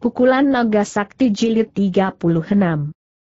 Pukulan Naga Sakti Jilid 36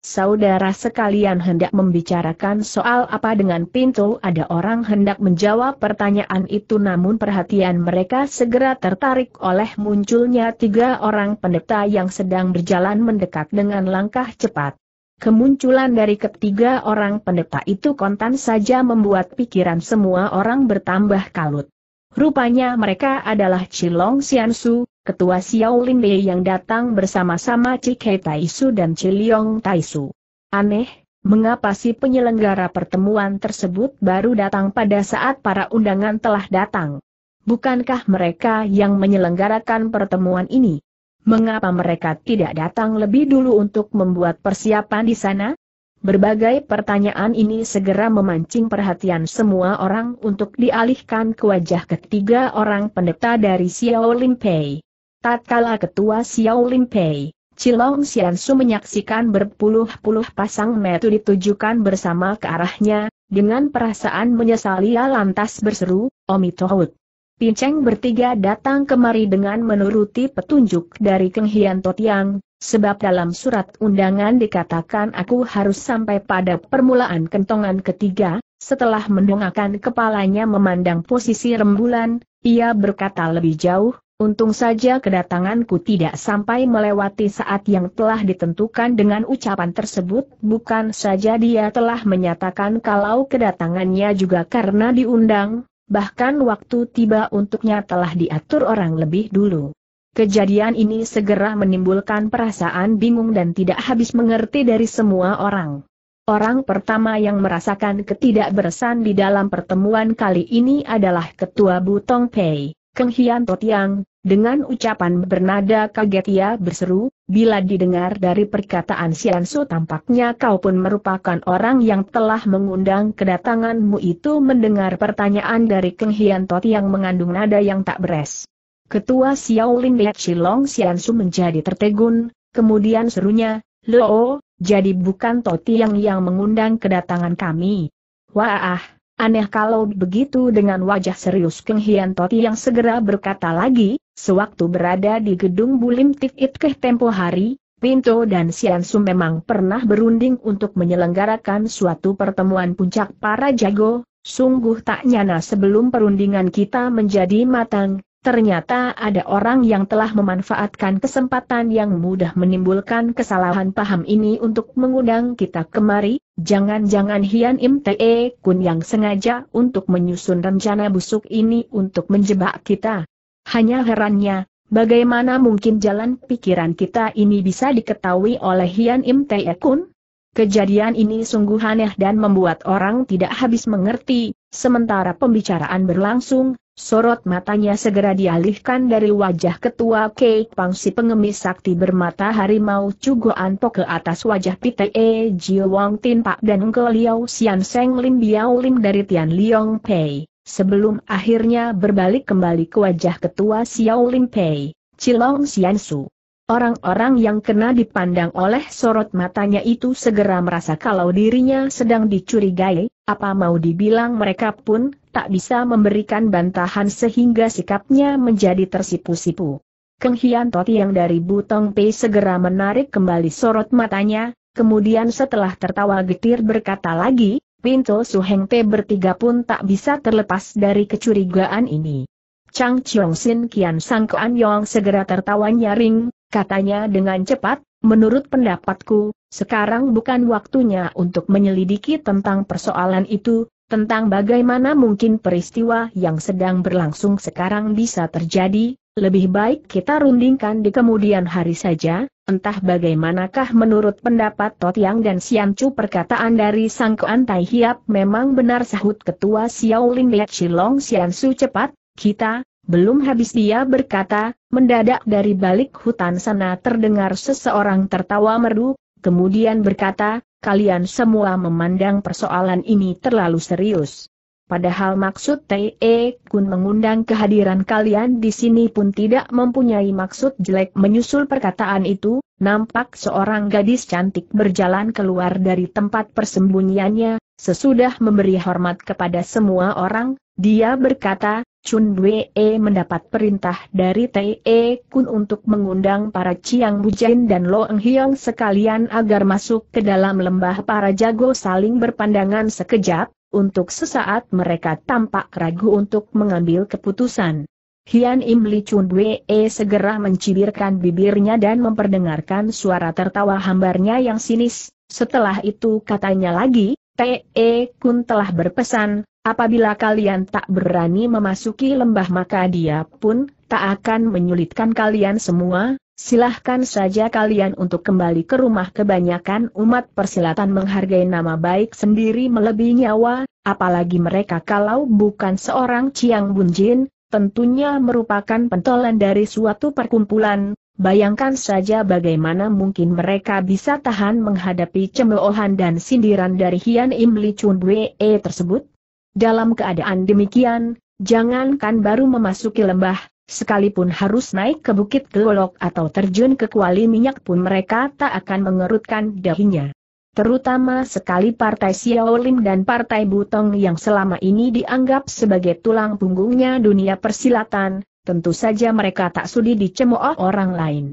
Saudara sekalian hendak membicarakan soal apa dengan pintu ada orang hendak menjawab pertanyaan itu namun perhatian mereka segera tertarik oleh munculnya tiga orang pendeta yang sedang berjalan mendekat dengan langkah cepat. Kemunculan dari ketiga orang pendeta itu kontan saja membuat pikiran semua orang bertambah kalut. Rupanya mereka adalah Cilong Xiansu, ketua Xiao Lei yang datang bersama-sama Cikhe Taisu dan Ciliong Taisu. Aneh, mengapa si penyelenggara pertemuan tersebut baru datang pada saat para undangan telah datang? Bukankah mereka yang menyelenggarakan pertemuan ini? Mengapa mereka tidak datang lebih dulu untuk membuat persiapan di sana? Berbagai pertanyaan ini segera memancing perhatian semua orang untuk dialihkan ke wajah ketiga orang pendeta dari Xiao Limpei. Tatkala ketua Xiao Limpei, Cilong Xiansu menyaksikan berpuluh-puluh pasang metu ditujukan bersama ke arahnya, dengan perasaan menyesali ia lantas berseru, Omitohut. Pinceng bertiga datang kemari dengan menuruti petunjuk dari Keng Hian Totiang, sebab dalam surat undangan dikatakan aku harus sampai pada permulaan kentongan ketiga, setelah mendongakkan kepalanya memandang posisi rembulan, ia berkata lebih jauh, untung saja kedatanganku tidak sampai melewati saat yang telah ditentukan dengan ucapan tersebut, bukan saja dia telah menyatakan kalau kedatangannya juga karena diundang, bahkan waktu tiba untuknya telah diatur orang lebih dulu. Kejadian ini segera menimbulkan perasaan bingung dan tidak habis mengerti dari semua orang. Orang pertama yang merasakan ketidakberesan di dalam pertemuan kali ini adalah Ketua Butong Pei, Keng Hian Totiang, dengan ucapan bernada kaget ia berseru, bila didengar dari perkataan Su tampaknya kau pun merupakan orang yang telah mengundang kedatanganmu itu mendengar pertanyaan dari Keng Hian Tot yang mengandung nada yang tak beres. Ketua Xiaolin Liat Shilong Su menjadi tertegun, kemudian serunya, Loo, jadi bukan Toti yang yang mengundang kedatangan kami. Wah, aneh kalau begitu dengan wajah serius Keng Hian Toti yang segera berkata lagi, Sewaktu berada di gedung Bulim Tik It tempo hari, Pinto dan Sian Sum memang pernah berunding untuk menyelenggarakan suatu pertemuan puncak para jago, sungguh tak nyana sebelum perundingan kita menjadi matang, ternyata ada orang yang telah memanfaatkan kesempatan yang mudah menimbulkan kesalahan paham ini untuk mengundang kita kemari, jangan-jangan Hian Im Te Kun yang sengaja untuk menyusun rencana busuk ini untuk menjebak kita. Hanya herannya, bagaimana mungkin jalan pikiran kita ini bisa diketahui oleh Hian Im Tae Kun? Kejadian ini sungguh aneh dan membuat orang tidak habis mengerti, sementara pembicaraan berlangsung, sorot matanya segera dialihkan dari wajah ketua Kei Pang si pengemis sakti bermata harimau Cugoan Anto ke atas wajah Pite Jiu Wang Tin Pak dan Ke Liao Xian Seng Lim Biao Lim dari Tian Liong Pei. Sebelum akhirnya berbalik kembali ke wajah ketua Xiao Lim Pei, Cilong Su. Orang-orang yang kena dipandang oleh sorot matanya itu segera merasa kalau dirinya sedang dicurigai, apa mau dibilang mereka pun tak bisa memberikan bantahan sehingga sikapnya menjadi tersipu-sipu. Keng Hian Toti yang dari Butong Pei segera menarik kembali sorot matanya, kemudian setelah tertawa getir berkata lagi, Pinto Suheng Te bertiga pun tak bisa terlepas dari kecurigaan ini. Chang Chiong Sin Kian Sang Kuan Yong segera tertawa nyaring, katanya dengan cepat, menurut pendapatku, sekarang bukan waktunya untuk menyelidiki tentang persoalan itu, tentang bagaimana mungkin peristiwa yang sedang berlangsung sekarang bisa terjadi, lebih baik kita rundingkan di kemudian hari saja, entah bagaimanakah menurut pendapat Yang dan Chu perkataan dari Sang Kuan Tai Hiap memang benar sahut ketua Xiaolin Liat Shilong Su cepat, kita, belum habis dia berkata, mendadak dari balik hutan sana terdengar seseorang tertawa merdu, kemudian berkata, kalian semua memandang persoalan ini terlalu serius. Padahal maksud T.E. Kun mengundang kehadiran kalian di sini pun tidak mempunyai maksud jelek menyusul perkataan itu, nampak seorang gadis cantik berjalan keluar dari tempat persembunyiannya, sesudah memberi hormat kepada semua orang, dia berkata, Chun Wei e mendapat perintah dari T.E. Kun untuk mengundang para Chiang Jin dan Lo Eng Hiong sekalian agar masuk ke dalam lembah para jago saling berpandangan sekejap, untuk sesaat mereka tampak ragu untuk mengambil keputusan. Hian Im Li Chun Wee segera mencibirkan bibirnya dan memperdengarkan suara tertawa hambarnya yang sinis. Setelah itu katanya lagi, T.E. Kun telah berpesan, apabila kalian tak berani memasuki lembah maka dia pun tak akan menyulitkan kalian semua, Silahkan saja kalian untuk kembali ke rumah kebanyakan umat persilatan menghargai nama baik sendiri melebihi nyawa, apalagi mereka kalau bukan seorang Ciang Bunjin, tentunya merupakan pentolan dari suatu perkumpulan, bayangkan saja bagaimana mungkin mereka bisa tahan menghadapi cemoohan dan sindiran dari Hian Im Li Chun Wee tersebut. Dalam keadaan demikian, jangankan baru memasuki lembah, Sekalipun harus naik ke bukit gelolok atau terjun ke kuali minyak pun mereka tak akan mengerutkan dahinya. Terutama sekali Partai Xiaolim dan Partai Butong yang selama ini dianggap sebagai tulang punggungnya dunia persilatan, tentu saja mereka tak sudi dicemooh orang lain.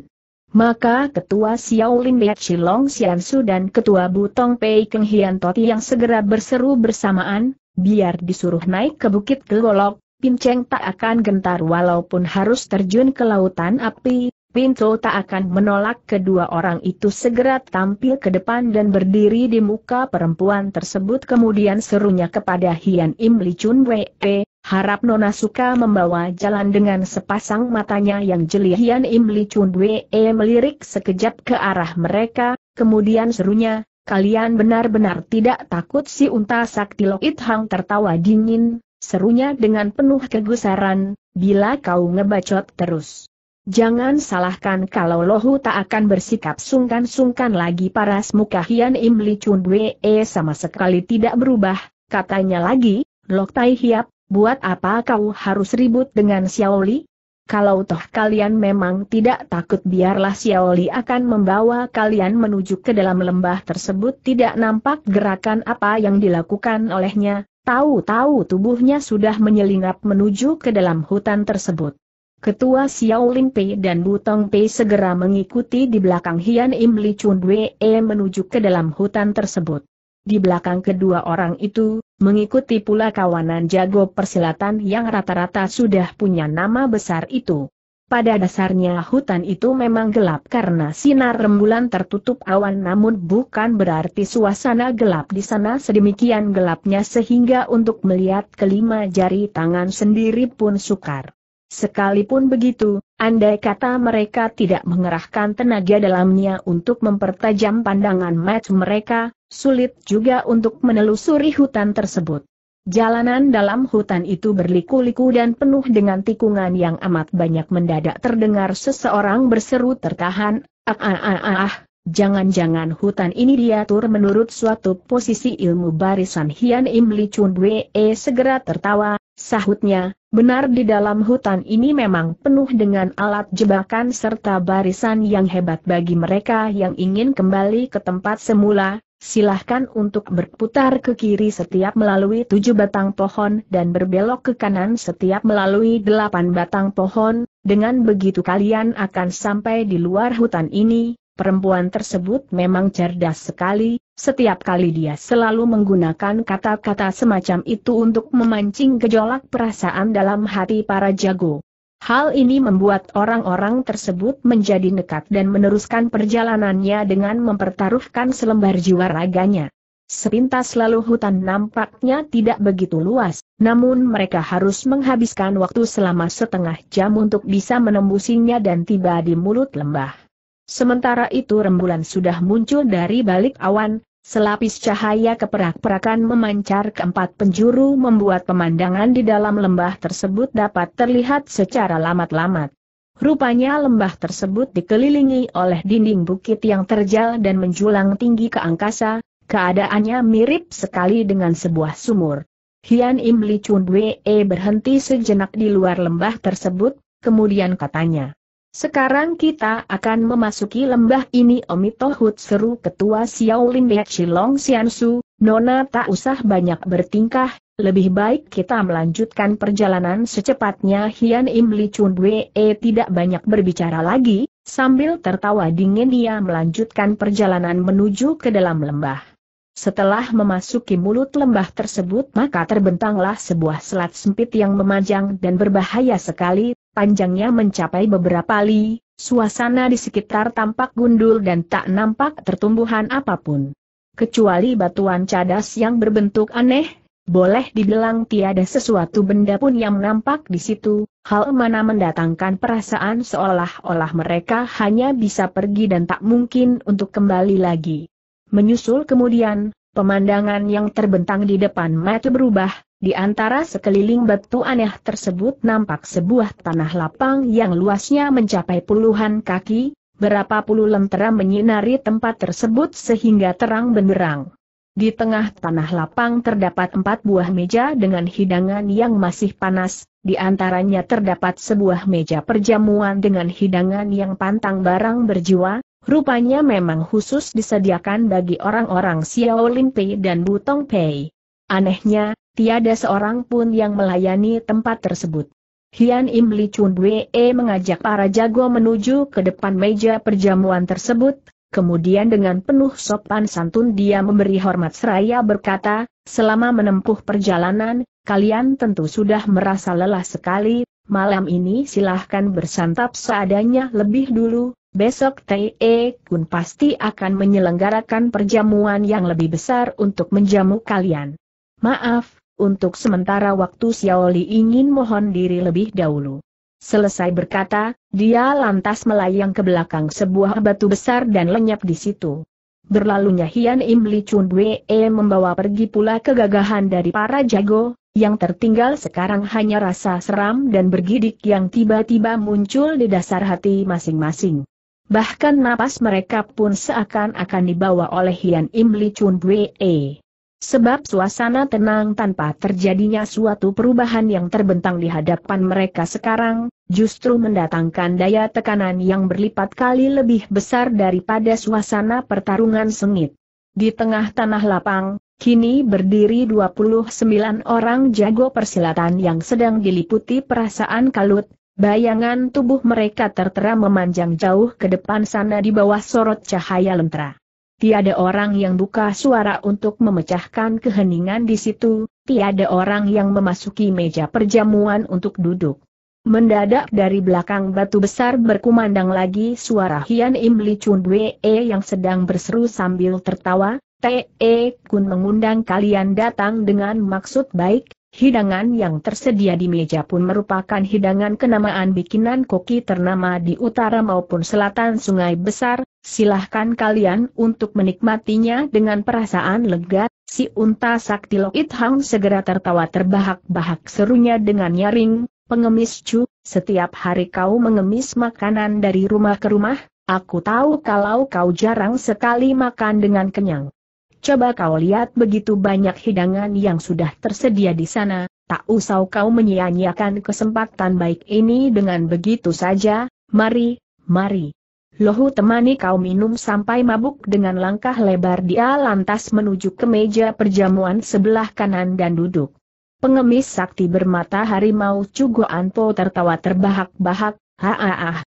Maka Ketua Xiaolin Bia Chilong Xiansu dan Ketua Butong Pei Keng Hian Toti yang segera berseru bersamaan, biar disuruh naik ke Bukit Gelolok, Pin tak akan gentar walaupun harus terjun ke lautan api, Pinto tak akan menolak kedua orang itu segera tampil ke depan dan berdiri di muka perempuan tersebut kemudian serunya kepada Hian Im Li Chun Wei, harap Nona suka membawa jalan dengan sepasang matanya yang jeli Hian Im Li Chun Wei melirik sekejap ke arah mereka, kemudian serunya, kalian benar-benar tidak takut si unta sakti It Hang tertawa dingin, serunya dengan penuh kegusaran, bila kau ngebacot terus. Jangan salahkan kalau Lohu tak akan bersikap sungkan-sungkan lagi paras muka Hian Im Li Chun e sama sekali tidak berubah, katanya lagi, Lok Tai Hiap, buat apa kau harus ribut dengan Xiaoli? Kalau toh kalian memang tidak takut biarlah Xiaoli akan membawa kalian menuju ke dalam lembah tersebut tidak nampak gerakan apa yang dilakukan olehnya, Tahu-tahu tubuhnya sudah menyelinap menuju ke dalam hutan tersebut. Ketua Xiao Lin Pei dan Butong Pei segera mengikuti di belakang Hian Im Li Chun Wei e menuju ke dalam hutan tersebut. Di belakang kedua orang itu, mengikuti pula kawanan jago persilatan yang rata-rata sudah punya nama besar itu. Pada dasarnya hutan itu memang gelap karena sinar rembulan tertutup awan namun bukan berarti suasana gelap di sana sedemikian gelapnya sehingga untuk melihat kelima jari tangan sendiri pun sukar. Sekalipun begitu, andai kata mereka tidak mengerahkan tenaga dalamnya untuk mempertajam pandangan mata mereka, sulit juga untuk menelusuri hutan tersebut. Jalanan dalam hutan itu berliku-liku dan penuh dengan tikungan yang amat banyak mendadak terdengar seseorang berseru tertahan, ah ah ah ah, ah. jangan-jangan hutan ini diatur menurut suatu posisi ilmu barisan Hian Im Li Chun Wee segera tertawa, sahutnya, benar di dalam hutan ini memang penuh dengan alat jebakan serta barisan yang hebat bagi mereka yang ingin kembali ke tempat semula, silahkan untuk berputar ke kiri setiap melalui tujuh batang pohon dan berbelok ke kanan setiap melalui delapan batang pohon, dengan begitu kalian akan sampai di luar hutan ini, perempuan tersebut memang cerdas sekali, setiap kali dia selalu menggunakan kata-kata semacam itu untuk memancing gejolak perasaan dalam hati para jago. Hal ini membuat orang-orang tersebut menjadi nekat dan meneruskan perjalanannya dengan mempertaruhkan selembar jiwa raganya. Sepintas lalu hutan nampaknya tidak begitu luas, namun mereka harus menghabiskan waktu selama setengah jam untuk bisa menembusinya dan tiba di mulut lembah. Sementara itu rembulan sudah muncul dari balik awan, Selapis cahaya keperak-perakan memancar ke empat penjuru membuat pemandangan di dalam lembah tersebut dapat terlihat secara lamat-lamat. Rupanya lembah tersebut dikelilingi oleh dinding bukit yang terjal dan menjulang tinggi ke angkasa, keadaannya mirip sekali dengan sebuah sumur. Hian Im Li Chun Wei berhenti sejenak di luar lembah tersebut, kemudian katanya, sekarang kita akan memasuki lembah ini Omitohut seru ketua Xiao Xiaolin Liat Long Xiansu, Nona tak usah banyak bertingkah, lebih baik kita melanjutkan perjalanan secepatnya Hian Im Li Chun Wee eh, tidak banyak berbicara lagi, sambil tertawa dingin dia melanjutkan perjalanan menuju ke dalam lembah. Setelah memasuki mulut lembah tersebut maka terbentanglah sebuah selat sempit yang memanjang dan berbahaya sekali panjangnya mencapai beberapa li, suasana di sekitar tampak gundul dan tak nampak tertumbuhan apapun. Kecuali batuan cadas yang berbentuk aneh, boleh dibilang tiada sesuatu benda pun yang nampak di situ, hal mana mendatangkan perasaan seolah-olah mereka hanya bisa pergi dan tak mungkin untuk kembali lagi. Menyusul kemudian, pemandangan yang terbentang di depan mata berubah, di antara sekeliling batu aneh tersebut nampak sebuah tanah lapang yang luasnya mencapai puluhan kaki, berapa puluh lentera menyinari tempat tersebut sehingga terang benderang. Di tengah tanah lapang terdapat empat buah meja dengan hidangan yang masih panas, di antaranya terdapat sebuah meja perjamuan dengan hidangan yang pantang barang berjiwa, rupanya memang khusus disediakan bagi orang-orang Xiao Lin Pei dan Butong Pei. Anehnya, tiada seorang pun yang melayani tempat tersebut. Hian Im Li Chun Wee mengajak para jago menuju ke depan meja perjamuan tersebut, kemudian dengan penuh sopan santun dia memberi hormat seraya berkata, selama menempuh perjalanan, kalian tentu sudah merasa lelah sekali, malam ini silahkan bersantap seadanya lebih dulu, besok T.E. E Kun pasti akan menyelenggarakan perjamuan yang lebih besar untuk menjamu kalian. Maaf, untuk sementara waktu Xiaoli ingin mohon diri lebih dahulu. Selesai berkata, dia lantas melayang ke belakang sebuah batu besar dan lenyap di situ. Berlalunya Hian Im Li Chun Wee e membawa pergi pula kegagahan dari para jago, yang tertinggal sekarang hanya rasa seram dan bergidik yang tiba-tiba muncul di dasar hati masing-masing. Bahkan napas mereka pun seakan-akan dibawa oleh Hian Im Li Chun Wee. Sebab suasana tenang tanpa terjadinya suatu perubahan yang terbentang di hadapan mereka sekarang, justru mendatangkan daya tekanan yang berlipat kali lebih besar daripada suasana pertarungan sengit. Di tengah tanah lapang, kini berdiri 29 orang jago persilatan yang sedang diliputi perasaan kalut, bayangan tubuh mereka tertera memanjang jauh ke depan sana di bawah sorot cahaya lentera. Tiada orang yang buka suara untuk memecahkan keheningan di situ, tiada orang yang memasuki meja perjamuan untuk duduk. Mendadak dari belakang batu besar berkumandang lagi suara Hian Im Li Chun Wee yang sedang berseru sambil tertawa, Te e, Kun mengundang kalian datang dengan maksud baik, Hidangan yang tersedia di meja pun merupakan hidangan kenamaan bikinan koki ternama di utara maupun selatan Sungai Besar, silahkan kalian untuk menikmatinya dengan perasaan lega, si unta sakti Lokit Hang segera tertawa terbahak-bahak serunya dengan nyaring, pengemis cu, setiap hari kau mengemis makanan dari rumah ke rumah, aku tahu kalau kau jarang sekali makan dengan kenyang. Coba kau lihat begitu banyak hidangan yang sudah tersedia di sana, tak usah kau menyia-nyiakan kesempatan baik ini dengan begitu saja, mari, mari. Lohu temani kau minum sampai mabuk dengan langkah lebar dia lantas menuju ke meja perjamuan sebelah kanan dan duduk. Pengemis sakti bermata harimau Cugo anto tertawa terbahak-bahak, ha ah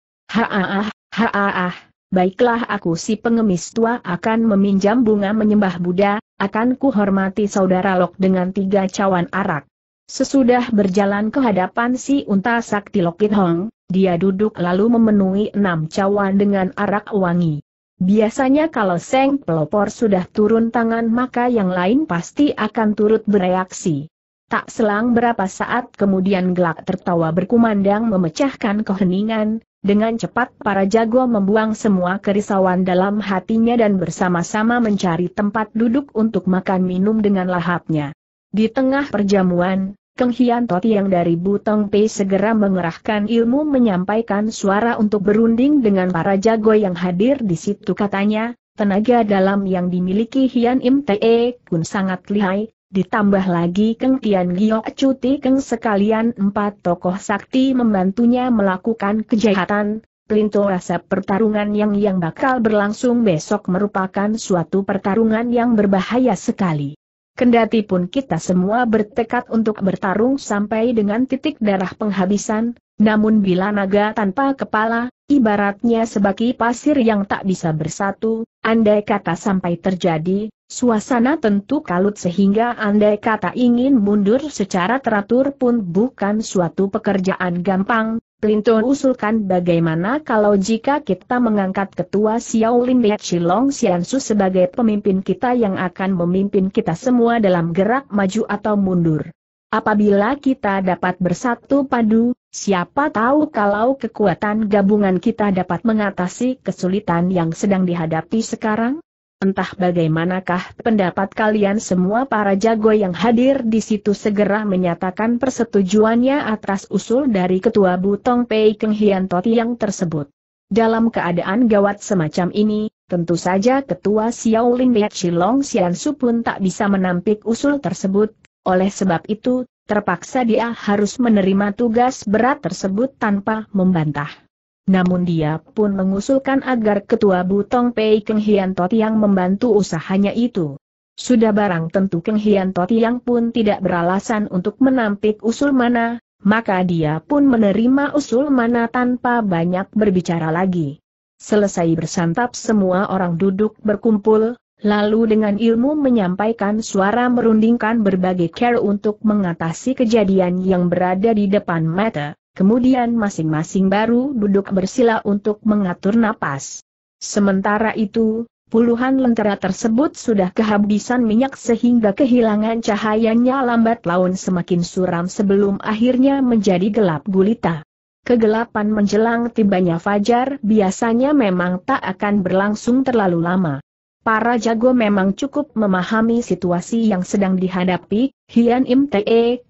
ah, baiklah aku si pengemis tua akan meminjam bunga menyembah Buddha, akan kuhormati saudara Lok dengan tiga cawan arak. Sesudah berjalan ke hadapan si unta sakti Lokit Hong, dia duduk lalu memenuhi enam cawan dengan arak wangi. Biasanya kalau Seng pelopor sudah turun tangan maka yang lain pasti akan turut bereaksi. Tak selang berapa saat kemudian gelak tertawa berkumandang memecahkan keheningan, dengan cepat para jago membuang semua kerisauan dalam hatinya dan bersama-sama mencari tempat duduk untuk makan minum dengan lahapnya. Di tengah perjamuan, Keng Hian Toti yang dari Butong Pei segera mengerahkan ilmu menyampaikan suara untuk berunding dengan para jago yang hadir di situ katanya, tenaga dalam yang dimiliki Hian Im Te Kun sangat lihai, Ditambah lagi Keng Tian Giok Cuti Keng sekalian empat tokoh sakti membantunya melakukan kejahatan, Pelinto rasa pertarungan yang yang bakal berlangsung besok merupakan suatu pertarungan yang berbahaya sekali. Kendati pun kita semua bertekad untuk bertarung sampai dengan titik darah penghabisan, namun bila naga tanpa kepala, ibaratnya sebagai pasir yang tak bisa bersatu, andai kata sampai terjadi, Suasana tentu kalut sehingga andai kata ingin mundur secara teratur pun bukan suatu pekerjaan gampang. Clinton usulkan bagaimana kalau jika kita mengangkat ketua Xiao Lin Liat Shilong Xiansu sebagai pemimpin kita yang akan memimpin kita semua dalam gerak maju atau mundur. Apabila kita dapat bersatu padu, siapa tahu kalau kekuatan gabungan kita dapat mengatasi kesulitan yang sedang dihadapi sekarang? Entah bagaimanakah pendapat kalian semua para jago yang hadir di situ segera menyatakan persetujuannya atas usul dari Ketua Butong Pei Keng Hian yang tersebut. Dalam keadaan gawat semacam ini, tentu saja Ketua Xiaolin Liat Chilong Xian Su pun tak bisa menampik usul tersebut, oleh sebab itu, terpaksa dia harus menerima tugas berat tersebut tanpa membantah. Namun dia pun mengusulkan agar ketua Butong Pei Keng Hian Tot yang membantu usahanya itu. Sudah barang tentu Keng Hian Tot yang pun tidak beralasan untuk menampik usul mana, maka dia pun menerima usul mana tanpa banyak berbicara lagi. Selesai bersantap semua orang duduk berkumpul, lalu dengan ilmu menyampaikan suara merundingkan berbagai care untuk mengatasi kejadian yang berada di depan mata kemudian masing-masing baru duduk bersila untuk mengatur napas. Sementara itu, puluhan lentera tersebut sudah kehabisan minyak sehingga kehilangan cahayanya lambat laun semakin suram sebelum akhirnya menjadi gelap gulita. Kegelapan menjelang tibanya fajar biasanya memang tak akan berlangsung terlalu lama. Para jago memang cukup memahami situasi yang sedang dihadapi, Hian Im Te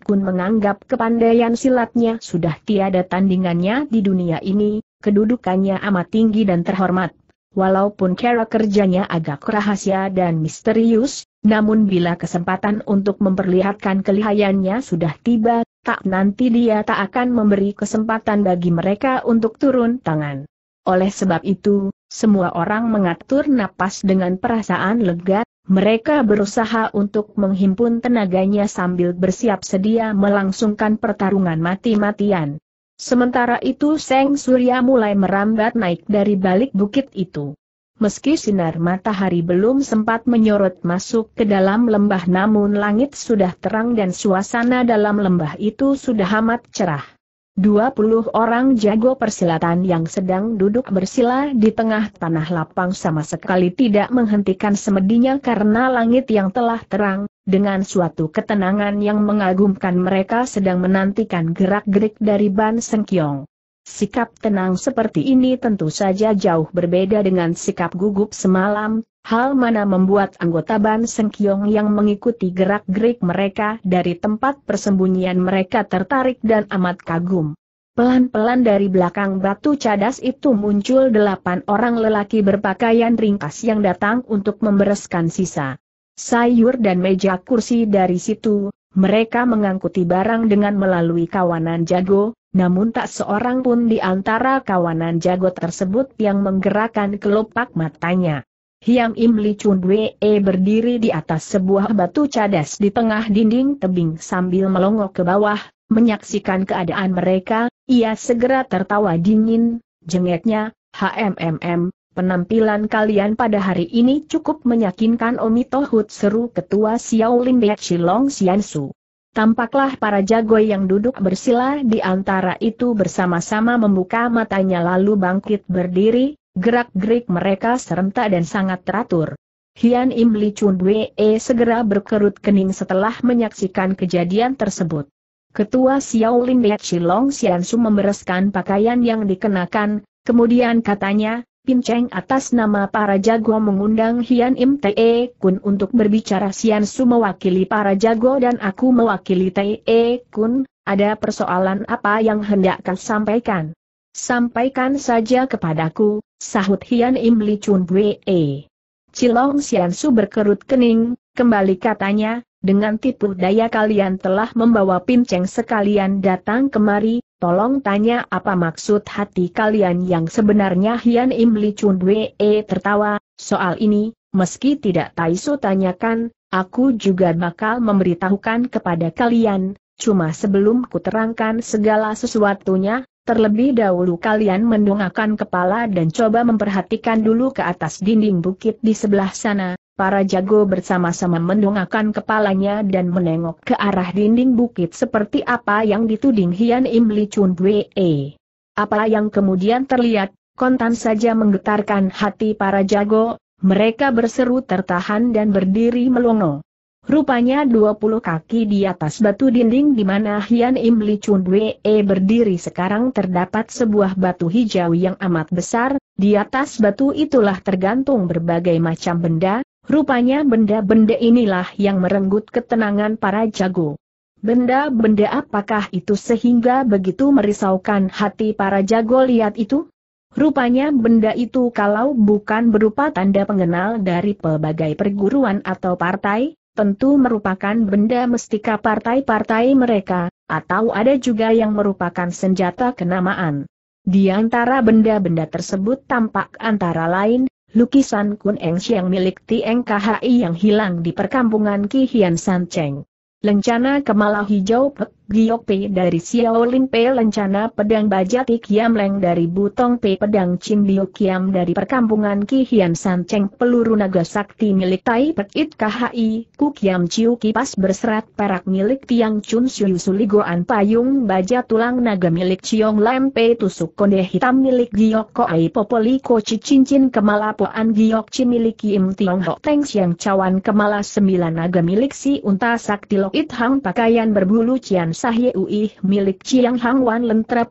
Kun menganggap kepandaian silatnya sudah tiada tandingannya di dunia ini, kedudukannya amat tinggi dan terhormat. Walaupun cara kerjanya agak rahasia dan misterius, namun bila kesempatan untuk memperlihatkan kelihayannya sudah tiba, tak nanti dia tak akan memberi kesempatan bagi mereka untuk turun tangan. Oleh sebab itu, semua orang mengatur napas dengan perasaan lega, mereka berusaha untuk menghimpun tenaganya sambil bersiap sedia melangsungkan pertarungan mati-matian. Sementara itu Seng Surya mulai merambat naik dari balik bukit itu. Meski sinar matahari belum sempat menyorot masuk ke dalam lembah namun langit sudah terang dan suasana dalam lembah itu sudah amat cerah. 20 orang jago persilatan yang sedang duduk bersila di tengah tanah lapang sama sekali tidak menghentikan semedinya karena langit yang telah terang, dengan suatu ketenangan yang mengagumkan mereka sedang menantikan gerak-gerik dari Ban Sengkiong. Sikap tenang seperti ini tentu saja jauh berbeda dengan sikap gugup semalam, Hal mana membuat anggota Ban Sengkiong yang mengikuti gerak-gerik mereka dari tempat persembunyian mereka tertarik dan amat kagum. Pelan-pelan dari belakang batu cadas itu muncul delapan orang lelaki berpakaian ringkas yang datang untuk membereskan sisa sayur dan meja kursi dari situ, mereka mengangkuti barang dengan melalui kawanan jago, namun tak seorang pun di antara kawanan jago tersebut yang menggerakkan kelopak matanya. Hiam Im Li Chun Wee berdiri di atas sebuah batu cadas di tengah dinding tebing sambil melongok ke bawah, menyaksikan keadaan mereka, ia segera tertawa dingin, jengeknya, HMMM, penampilan kalian pada hari ini cukup meyakinkan Omi Tohut seru ketua Xiao Xiaolin Biak Shilong Xiansu. Tampaklah para jago yang duduk bersila di antara itu bersama-sama membuka matanya lalu bangkit berdiri, Gerak-gerik mereka serentak dan sangat teratur. Hian Im Li Chun Wee segera berkerut kening setelah menyaksikan kejadian tersebut. Ketua Xiao Xiaolin Liat Shilong Xiansu membereskan pakaian yang dikenakan, kemudian katanya, Pinceng atas nama para jago mengundang Hian Im Te e Kun untuk berbicara Xiansu mewakili para jago dan aku mewakili Te e Kun, ada persoalan apa yang hendak kau sampaikan? Sampaikan saja kepadaku, sahut Hian Im Li Chun Bwe. E. Cilong Sian Su berkerut kening, kembali katanya, dengan tipu daya kalian telah membawa pinceng sekalian datang kemari, tolong tanya apa maksud hati kalian yang sebenarnya Hian Im Li Chun Bwe e tertawa, soal ini, meski tidak Tai Su tanyakan, aku juga bakal memberitahukan kepada kalian, cuma sebelum kuterangkan segala sesuatunya, Terlebih dahulu kalian mendongakkan kepala dan coba memperhatikan dulu ke atas dinding bukit di sebelah sana. Para jago bersama-sama mendongakkan kepalanya dan menengok ke arah dinding bukit seperti apa yang dituding Hian Im Li Chun Wei. E. Apa yang kemudian terlihat, kontan saja menggetarkan hati para jago, mereka berseru tertahan dan berdiri melongo. Rupanya 20 kaki di atas batu dinding di mana Hian Im Li Chun Wee berdiri sekarang terdapat sebuah batu hijau yang amat besar, di atas batu itulah tergantung berbagai macam benda, rupanya benda-benda inilah yang merenggut ketenangan para jago. Benda-benda apakah itu sehingga begitu merisaukan hati para jago lihat itu? Rupanya benda itu kalau bukan berupa tanda pengenal dari pelbagai perguruan atau partai, tentu merupakan benda mestika partai-partai mereka, atau ada juga yang merupakan senjata kenamaan. Di antara benda-benda tersebut tampak antara lain, lukisan Kun Eng Xiang milik Tieng KHI yang hilang di perkampungan Ki San Cheng, Lencana Kemala Hijau Pek Giok dari Xiaolin Pe lencana pedang baja Kiam Leng dari Butong Pe pedang Chin Liu Kiam dari perkampungan Ki Kihian Cheng peluru naga sakti milik Tai Pek It KHI Ku Kiam Chiu kipas berserat perak milik Tiang Chun Shui Suligoan payung baja tulang naga milik Chiong Lam Pe tusuk konde hitam milik Giok Ai Popoli Koci cincin kemalapoan Giok Chi milik Kim Tiong Hok Teng Siang Cawan kemala sembilan naga milik si unta sakti It Hang pakaian berbulu Cian Yui milik Chiang Hang Wan Lentra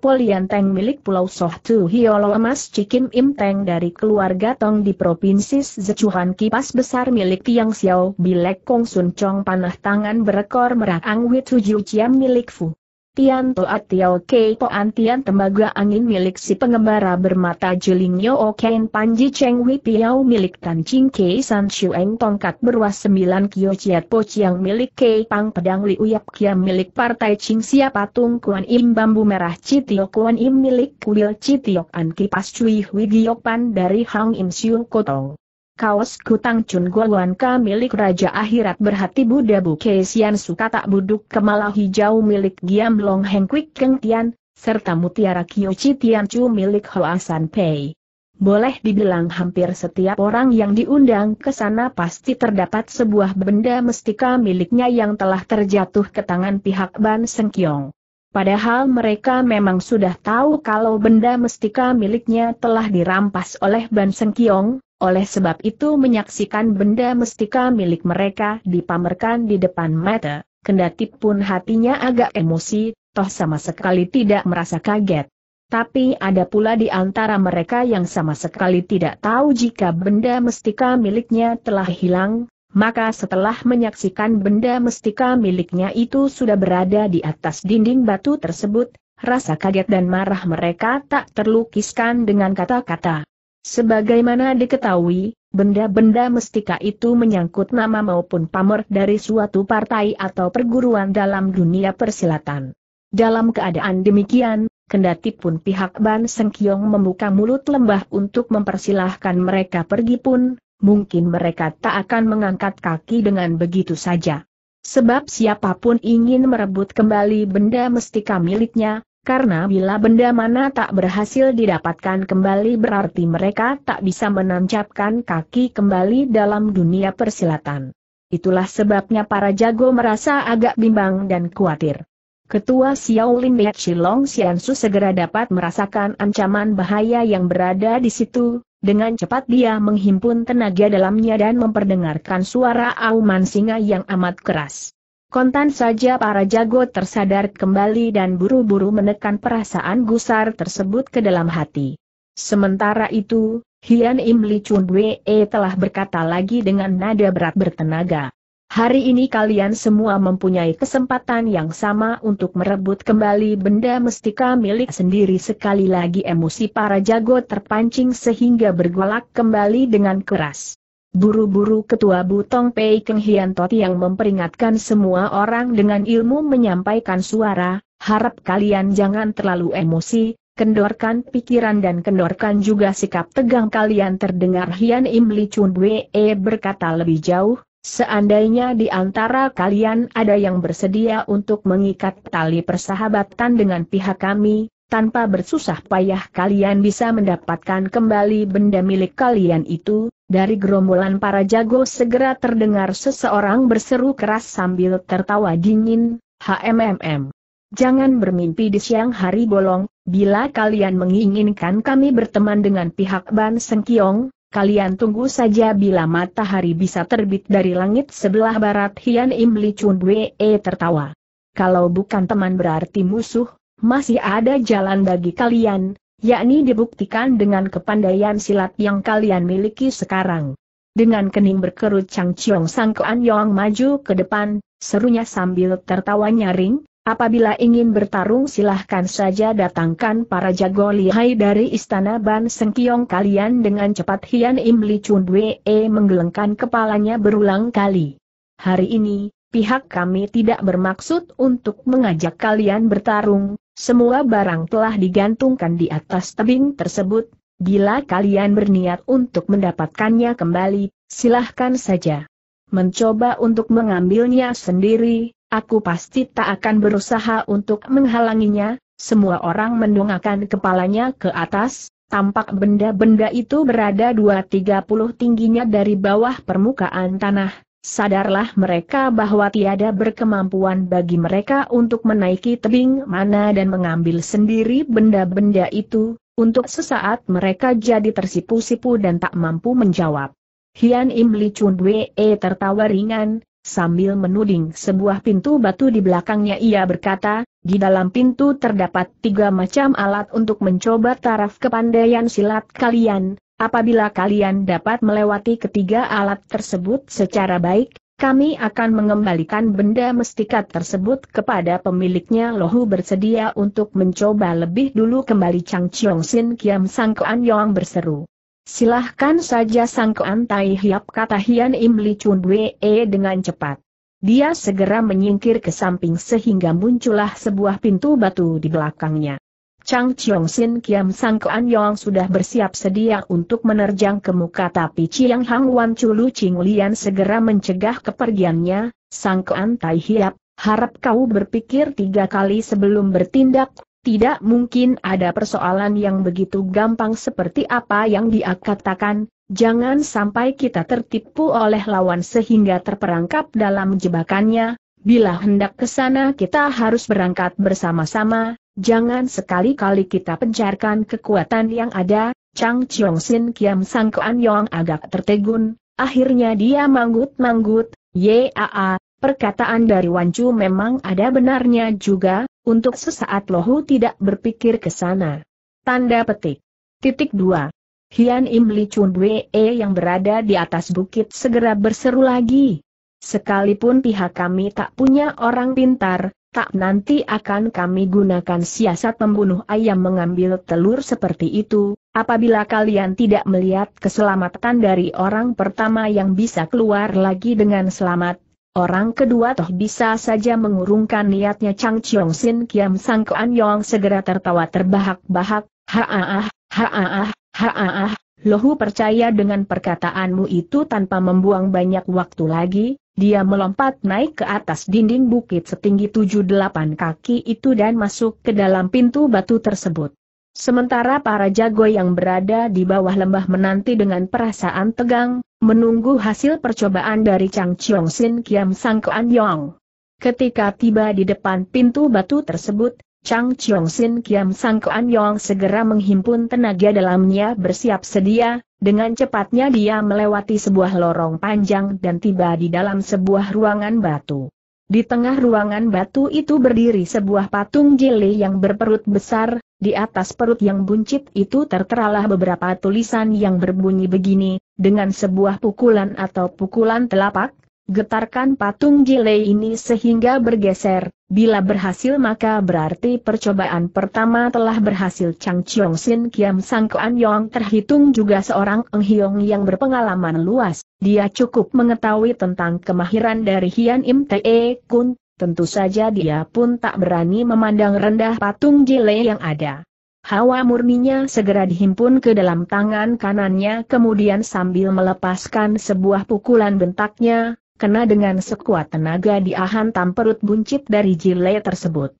teng milik Pulau Soh Tu Hiolo Emas Cikim Im Teng dari keluarga Tong di Provinsi Zechuhan Kipas Besar milik Tiang Xiao Bilek Kong Sun Chong Panah Tangan Berekor Merah Ang Wit Tujuh Chiam milik Fu. Tian Toa Tiao Kei Toan Tian Tembaga Angin milik si pengembara bermata juling Yo Oken Panji Cheng Hui Piao milik Tan Ching Kei San Shueng Tongkat beruas sembilan Kyo Chiat Po Chiang milik Kei Pang Pedang Li Uyap Kiam milik Partai Ching Sia Patung Kuan Im Bambu Merah Citiok Kuan Im milik Kuil Citiok An Kipas Cui Hui Giok Pan dari Hang Im Siung Kotong Kaos kutang Chun Guan milik Raja Akhirat berhati Buddha Buke Sian Suka tak buduk kemala hijau milik Giam Long Heng Kwik Keng Tian, serta mutiara Kyochi Tian Chu milik Hoa San Pei. Boleh dibilang hampir setiap orang yang diundang ke sana pasti terdapat sebuah benda mestika miliknya yang telah terjatuh ke tangan pihak Ban Sengkyong. Padahal mereka memang sudah tahu kalau benda mestika miliknya telah dirampas oleh Ban Sengkiong, oleh sebab itu menyaksikan benda mestika milik mereka dipamerkan di depan mata, kendati pun hatinya agak emosi, toh sama sekali tidak merasa kaget. Tapi ada pula di antara mereka yang sama sekali tidak tahu jika benda mestika miliknya telah hilang, maka setelah menyaksikan benda mestika miliknya itu sudah berada di atas dinding batu tersebut, rasa kaget dan marah mereka tak terlukiskan dengan kata-kata. Sebagaimana diketahui, benda-benda mestika itu menyangkut nama maupun pamor dari suatu partai atau perguruan dalam dunia persilatan. Dalam keadaan demikian, kendati pun pihak Ban Sengkiong membuka mulut lembah untuk mempersilahkan mereka pergi pun, mungkin mereka tak akan mengangkat kaki dengan begitu saja. Sebab siapapun ingin merebut kembali benda mestika miliknya, karena bila benda mana tak berhasil didapatkan kembali berarti mereka tak bisa menancapkan kaki kembali dalam dunia persilatan. Itulah sebabnya para jago merasa agak bimbang dan khawatir. Ketua Xiao Xiaolin Liat Shilong Xiansu segera dapat merasakan ancaman bahaya yang berada di situ, dengan cepat dia menghimpun tenaga dalamnya dan memperdengarkan suara auman singa yang amat keras. Kontan saja para jago tersadar kembali dan buru-buru menekan perasaan gusar tersebut ke dalam hati. Sementara itu, Hian Im Li Chun Wee telah berkata lagi dengan nada berat bertenaga. Hari ini kalian semua mempunyai kesempatan yang sama untuk merebut kembali benda mestika milik sendiri sekali lagi emosi para jago terpancing sehingga bergolak kembali dengan keras. Buru-buru ketua Butong Pei Keng Hian Tot yang memperingatkan semua orang dengan ilmu menyampaikan suara, harap kalian jangan terlalu emosi, kendorkan pikiran dan kendorkan juga sikap tegang kalian terdengar Hian Im Li Chun Wee e berkata lebih jauh, seandainya di antara kalian ada yang bersedia untuk mengikat tali persahabatan dengan pihak kami, tanpa bersusah payah kalian bisa mendapatkan kembali benda milik kalian itu, dari gerombolan para jago segera terdengar seseorang berseru keras sambil tertawa dingin, HMMM. Jangan bermimpi di siang hari bolong, bila kalian menginginkan kami berteman dengan pihak Ban Sengkiong, Kalian tunggu saja bila matahari bisa terbit dari langit sebelah barat Hian Im Li Chun Wee tertawa. Kalau bukan teman berarti musuh, masih ada jalan bagi kalian, yakni dibuktikan dengan kepandaian silat yang kalian miliki sekarang. Dengan kening berkerut Chang Chiong Sang Kuan Yong maju ke depan, serunya sambil tertawa nyaring, apabila ingin bertarung silahkan saja datangkan para jago lihai dari istana Ban Sengkiong kalian dengan cepat Hian Im Li Chun Wei menggelengkan kepalanya berulang kali. Hari ini, pihak kami tidak bermaksud untuk mengajak kalian bertarung, semua barang telah digantungkan di atas tebing tersebut, bila kalian berniat untuk mendapatkannya kembali, silahkan saja. Mencoba untuk mengambilnya sendiri, aku pasti tak akan berusaha untuk menghalanginya, semua orang mendongakkan kepalanya ke atas, Tampak benda-benda itu berada 2-30 tingginya dari bawah permukaan tanah, Sadarlah mereka bahwa tiada berkemampuan bagi mereka untuk menaiki tebing mana dan mengambil sendiri benda-benda itu, untuk sesaat mereka jadi tersipu-sipu dan tak mampu menjawab. Hian Im Li Chun Wee tertawa ringan, sambil menuding sebuah pintu batu di belakangnya ia berkata, di dalam pintu terdapat tiga macam alat untuk mencoba taraf kepandaian silat kalian, Apabila kalian dapat melewati ketiga alat tersebut secara baik, kami akan mengembalikan benda mestikat tersebut kepada pemiliknya. Lohu bersedia untuk mencoba lebih dulu kembali Chang Chiong Sin Kiam Sang Kuan Yong berseru. Silahkan saja Sang Kuan Tai Hiap kata Hian Im Li Chun Wee dengan cepat. Dia segera menyingkir ke samping sehingga muncullah sebuah pintu batu di belakangnya. Chang Chiong Sin Kiam Sang Kuan Yong sudah bersiap sedia untuk menerjang ke muka tapi Chiang Hang Wan Chulu Ching Lian segera mencegah kepergiannya, Sang Kuan Tai Hiap, harap kau berpikir tiga kali sebelum bertindak, tidak mungkin ada persoalan yang begitu gampang seperti apa yang dia katakan, jangan sampai kita tertipu oleh lawan sehingga terperangkap dalam jebakannya, bila hendak ke sana kita harus berangkat bersama-sama, Jangan sekali-kali kita pencarkan kekuatan yang ada, Chang Chiong Sin Kiam Sang Kuan Yong agak tertegun, akhirnya dia manggut-manggut, yaa, perkataan dari Chu memang ada benarnya juga, untuk sesaat Lohu tidak berpikir ke sana. Tanda petik. Titik 2. Hian Im Li Chun Wee yang berada di atas bukit segera berseru lagi. Sekalipun pihak kami tak punya orang pintar, tak nanti akan kami gunakan siasat membunuh ayam mengambil telur seperti itu, apabila kalian tidak melihat keselamatan dari orang pertama yang bisa keluar lagi dengan selamat, Orang kedua toh bisa saja mengurungkan niatnya Chang Chiong Sin Kiam Sang Kuan Yong segera tertawa terbahak-bahak, haaah, haaah, ah Lohu percaya dengan perkataanmu itu tanpa membuang banyak waktu lagi, dia melompat naik ke atas dinding bukit setinggi 78 kaki itu dan masuk ke dalam pintu batu tersebut. Sementara para jago yang berada di bawah lembah menanti dengan perasaan tegang, menunggu hasil percobaan dari Chang Chiong Sin Kiam Sang Kean Yong. Ketika tiba di depan pintu batu tersebut, Chang Chiong Sin Kiam Sang Kuan Yong segera menghimpun tenaga dalamnya bersiap sedia, dengan cepatnya dia melewati sebuah lorong panjang dan tiba di dalam sebuah ruangan batu. Di tengah ruangan batu itu berdiri sebuah patung jeli yang berperut besar, di atas perut yang buncit itu terteralah beberapa tulisan yang berbunyi begini, dengan sebuah pukulan atau pukulan telapak, getarkan patung jele ini sehingga bergeser, Bila berhasil maka berarti percobaan pertama telah berhasil Chang Chiong Sin Kiam Sang Kuan Yong terhitung juga seorang Eng Hiong yang berpengalaman luas. Dia cukup mengetahui tentang kemahiran dari Hian Im Te Kun, tentu saja dia pun tak berani memandang rendah patung Jile yang ada. Hawa murninya segera dihimpun ke dalam tangan kanannya kemudian sambil melepaskan sebuah pukulan bentaknya, kena dengan sekuat tenaga dia hantam perut buncit dari jile tersebut.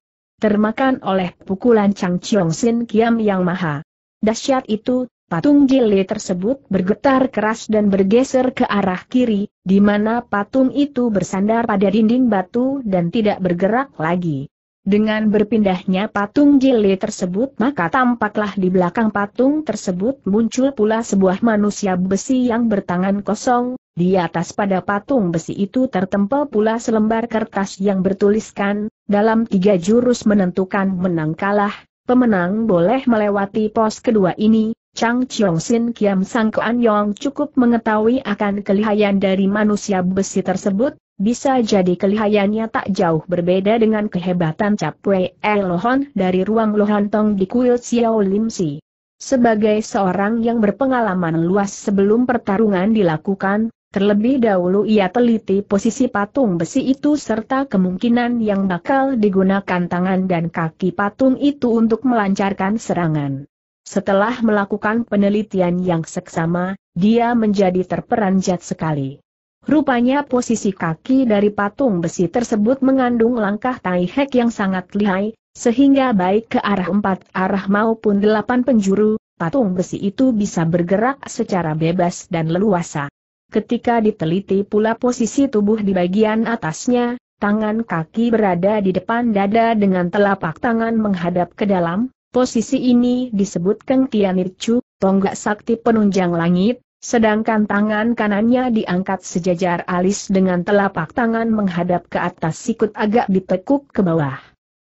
Termakan oleh pukulan Chang Chiong Sin Kiam yang maha. dahsyat itu, patung jile tersebut bergetar keras dan bergeser ke arah kiri, di mana patung itu bersandar pada dinding batu dan tidak bergerak lagi. Dengan berpindahnya patung jeli tersebut maka tampaklah di belakang patung tersebut muncul pula sebuah manusia besi yang bertangan kosong, di atas pada patung besi itu tertempel pula selembar kertas yang bertuliskan, dalam tiga jurus menentukan menang kalah, pemenang boleh melewati pos kedua ini, Chang Chiong Sin Kiam Sang Kuan Yong cukup mengetahui akan kelihayan dari manusia besi tersebut, bisa jadi kelihayannya tak jauh berbeda dengan kehebatan Capwe Elohon dari ruang Lohontong di kuil Xiao Lim Si. Sebagai seorang yang berpengalaman luas sebelum pertarungan dilakukan, Terlebih dahulu ia teliti posisi patung besi itu serta kemungkinan yang bakal digunakan tangan dan kaki patung itu untuk melancarkan serangan. Setelah melakukan penelitian yang seksama, dia menjadi terperanjat sekali. Rupanya posisi kaki dari patung besi tersebut mengandung langkah tai hek yang sangat lihai, sehingga baik ke arah empat arah maupun delapan penjuru, patung besi itu bisa bergerak secara bebas dan leluasa. Ketika diteliti pula posisi tubuh di bagian atasnya, tangan kaki berada di depan dada dengan telapak tangan menghadap ke dalam, posisi ini disebut Keng Tianircu, tonggak sakti penunjang langit, Sedangkan tangan kanannya diangkat sejajar alis dengan telapak tangan menghadap ke atas sikut agak ditekuk ke bawah.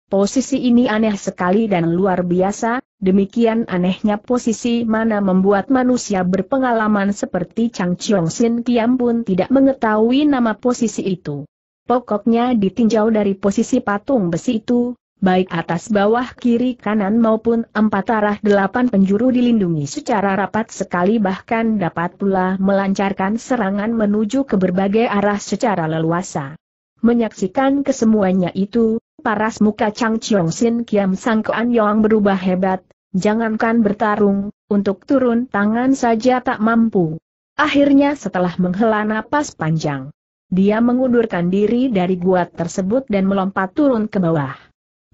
Posisi ini aneh sekali dan luar biasa, demikian anehnya posisi mana membuat manusia berpengalaman seperti Chang Chiong Sin Kiam pun tidak mengetahui nama posisi itu. Pokoknya ditinjau dari posisi patung besi itu, baik atas bawah kiri kanan maupun empat arah delapan penjuru dilindungi secara rapat sekali bahkan dapat pula melancarkan serangan menuju ke berbagai arah secara leluasa. Menyaksikan kesemuanya itu, paras muka Chang Chiong Sin Kiam Sang Kuan Yong berubah hebat, jangankan bertarung, untuk turun tangan saja tak mampu. Akhirnya setelah menghela napas panjang, dia mengundurkan diri dari gua tersebut dan melompat turun ke bawah.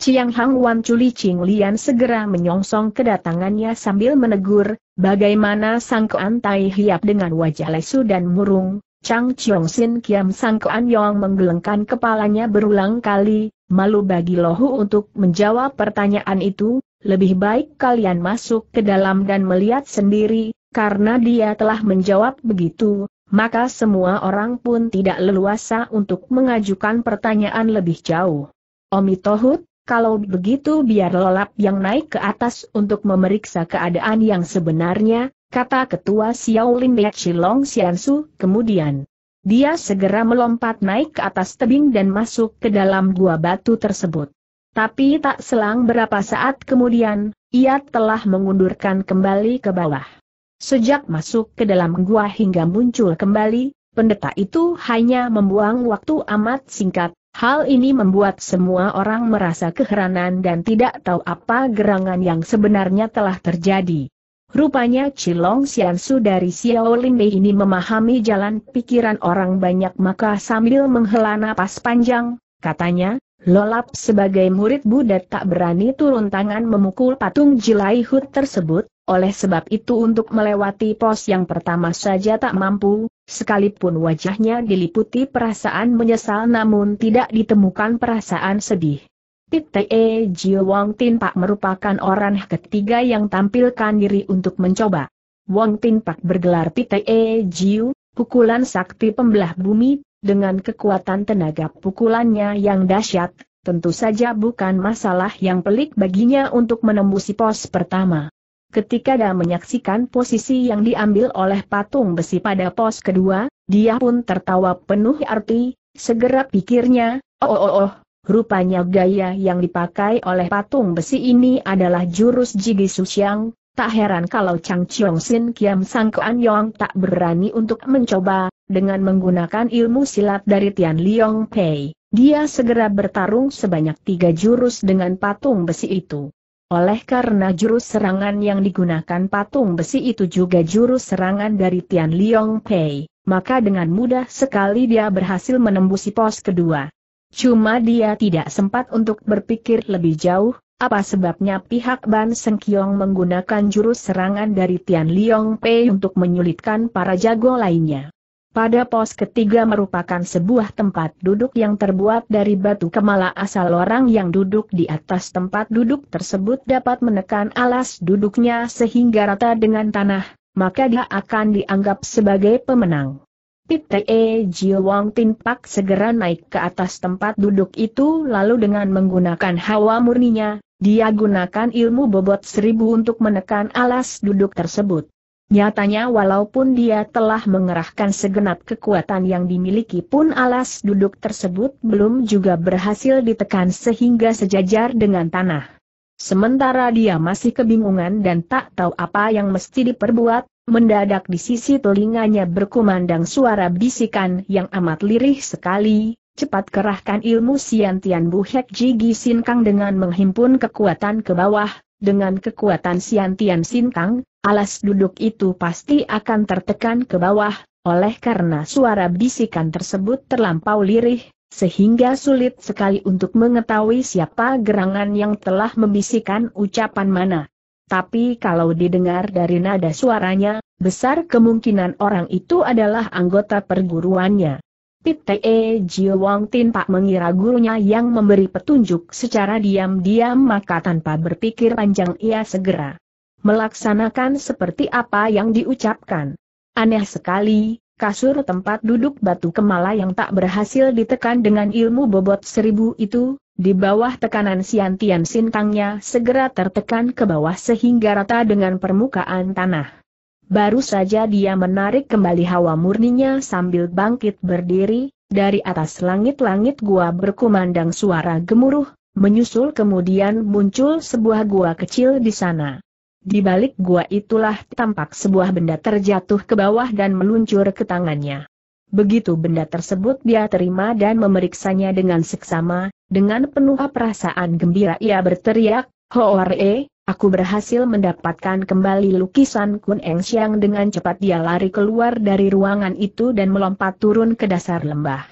Chiang Hang Wan Culi Ching Lian segera menyongsong kedatangannya sambil menegur, bagaimana sang Kuan Tai Hiap dengan wajah lesu dan murung, Chang Chiong Sin Kiam sang Kuan Yong menggelengkan kepalanya berulang kali, malu bagi Lohu untuk menjawab pertanyaan itu, lebih baik kalian masuk ke dalam dan melihat sendiri, karena dia telah menjawab begitu, maka semua orang pun tidak leluasa untuk mengajukan pertanyaan lebih jauh. Omi Tohut, kalau begitu biar lolap yang naik ke atas untuk memeriksa keadaan yang sebenarnya, kata ketua Xiao Xiaolin Liat Xian Xiansu, kemudian. Dia segera melompat naik ke atas tebing dan masuk ke dalam gua batu tersebut. Tapi tak selang berapa saat kemudian, ia telah mengundurkan kembali ke bawah. Sejak masuk ke dalam gua hingga muncul kembali, pendeta itu hanya membuang waktu amat singkat, Hal ini membuat semua orang merasa keheranan dan tidak tahu apa gerangan yang sebenarnya telah terjadi. Rupanya Cilong Xiansu dari Mei ini memahami jalan pikiran orang banyak maka sambil menghela napas panjang, katanya, Lolap sebagai murid Buddha tak berani turun tangan memukul patung Jilai Hut tersebut, oleh sebab itu untuk melewati pos yang pertama saja tak mampu, sekalipun wajahnya diliputi perasaan menyesal namun tidak ditemukan perasaan sedih. Tite Jio Wong Tin Pak merupakan orang ketiga yang tampilkan diri untuk mencoba. Wong Tin Pak bergelar E. Jiu, pukulan sakti pembelah bumi, dengan kekuatan tenaga pukulannya yang dahsyat, tentu saja bukan masalah yang pelik baginya untuk menembusi pos pertama. Ketika dia menyaksikan posisi yang diambil oleh patung besi pada pos kedua, dia pun tertawa penuh arti, segera pikirnya, oh oh oh, rupanya gaya yang dipakai oleh patung besi ini adalah jurus Jigi Susiang, tak heran kalau Chang Chiong Sin Kiam Sang Kuan Yong tak berani untuk mencoba, dengan menggunakan ilmu silat dari Tian Liong Pei, dia segera bertarung sebanyak tiga jurus dengan patung besi itu. Oleh karena jurus serangan yang digunakan patung besi itu juga jurus serangan dari Tian Liong Pei, maka dengan mudah sekali dia berhasil menembusi pos kedua. Cuma dia tidak sempat untuk berpikir lebih jauh, apa sebabnya pihak Ban Sengkiong menggunakan jurus serangan dari Tian Liong Pei untuk menyulitkan para jago lainnya. Pada pos ketiga merupakan sebuah tempat duduk yang terbuat dari batu kemala asal orang yang duduk di atas tempat duduk tersebut dapat menekan alas duduknya sehingga rata dengan tanah, maka dia akan dianggap sebagai pemenang. Pite e Wong Tin segera naik ke atas tempat duduk itu lalu dengan menggunakan hawa murninya, dia gunakan ilmu bobot seribu untuk menekan alas duduk tersebut. Nyatanya walaupun dia telah mengerahkan segenap kekuatan yang dimiliki pun alas duduk tersebut belum juga berhasil ditekan sehingga sejajar dengan tanah. Sementara dia masih kebingungan dan tak tahu apa yang mesti diperbuat, mendadak di sisi telinganya berkumandang suara bisikan yang amat lirih sekali, cepat kerahkan ilmu Siantian Buhek Jigi Sinkang dengan menghimpun kekuatan ke bawah, dengan kekuatan Sian Tian Sintang, alas duduk itu pasti akan tertekan ke bawah, oleh karena suara bisikan tersebut terlampau lirih, sehingga sulit sekali untuk mengetahui siapa gerangan yang telah membisikan ucapan mana. Tapi kalau didengar dari nada suaranya, besar kemungkinan orang itu adalah anggota perguruannya. Pitee Jiu Wang Tin Pak mengira gurunya yang memberi petunjuk secara diam-diam maka tanpa berpikir panjang ia segera melaksanakan seperti apa yang diucapkan. Aneh sekali, kasur tempat duduk batu kemala yang tak berhasil ditekan dengan ilmu bobot seribu itu, di bawah tekanan siantian sintangnya segera tertekan ke bawah sehingga rata dengan permukaan tanah. Baru saja dia menarik kembali hawa murninya sambil bangkit berdiri, dari atas langit-langit gua berkumandang suara gemuruh, menyusul kemudian muncul sebuah gua kecil di sana. Di balik gua itulah tampak sebuah benda terjatuh ke bawah dan meluncur ke tangannya. Begitu benda tersebut dia terima dan memeriksanya dengan seksama, dengan penuh perasaan gembira ia berteriak, Hoare, Aku berhasil mendapatkan kembali lukisan Kun Eng Xiang dengan cepat dia lari keluar dari ruangan itu dan melompat turun ke dasar lembah.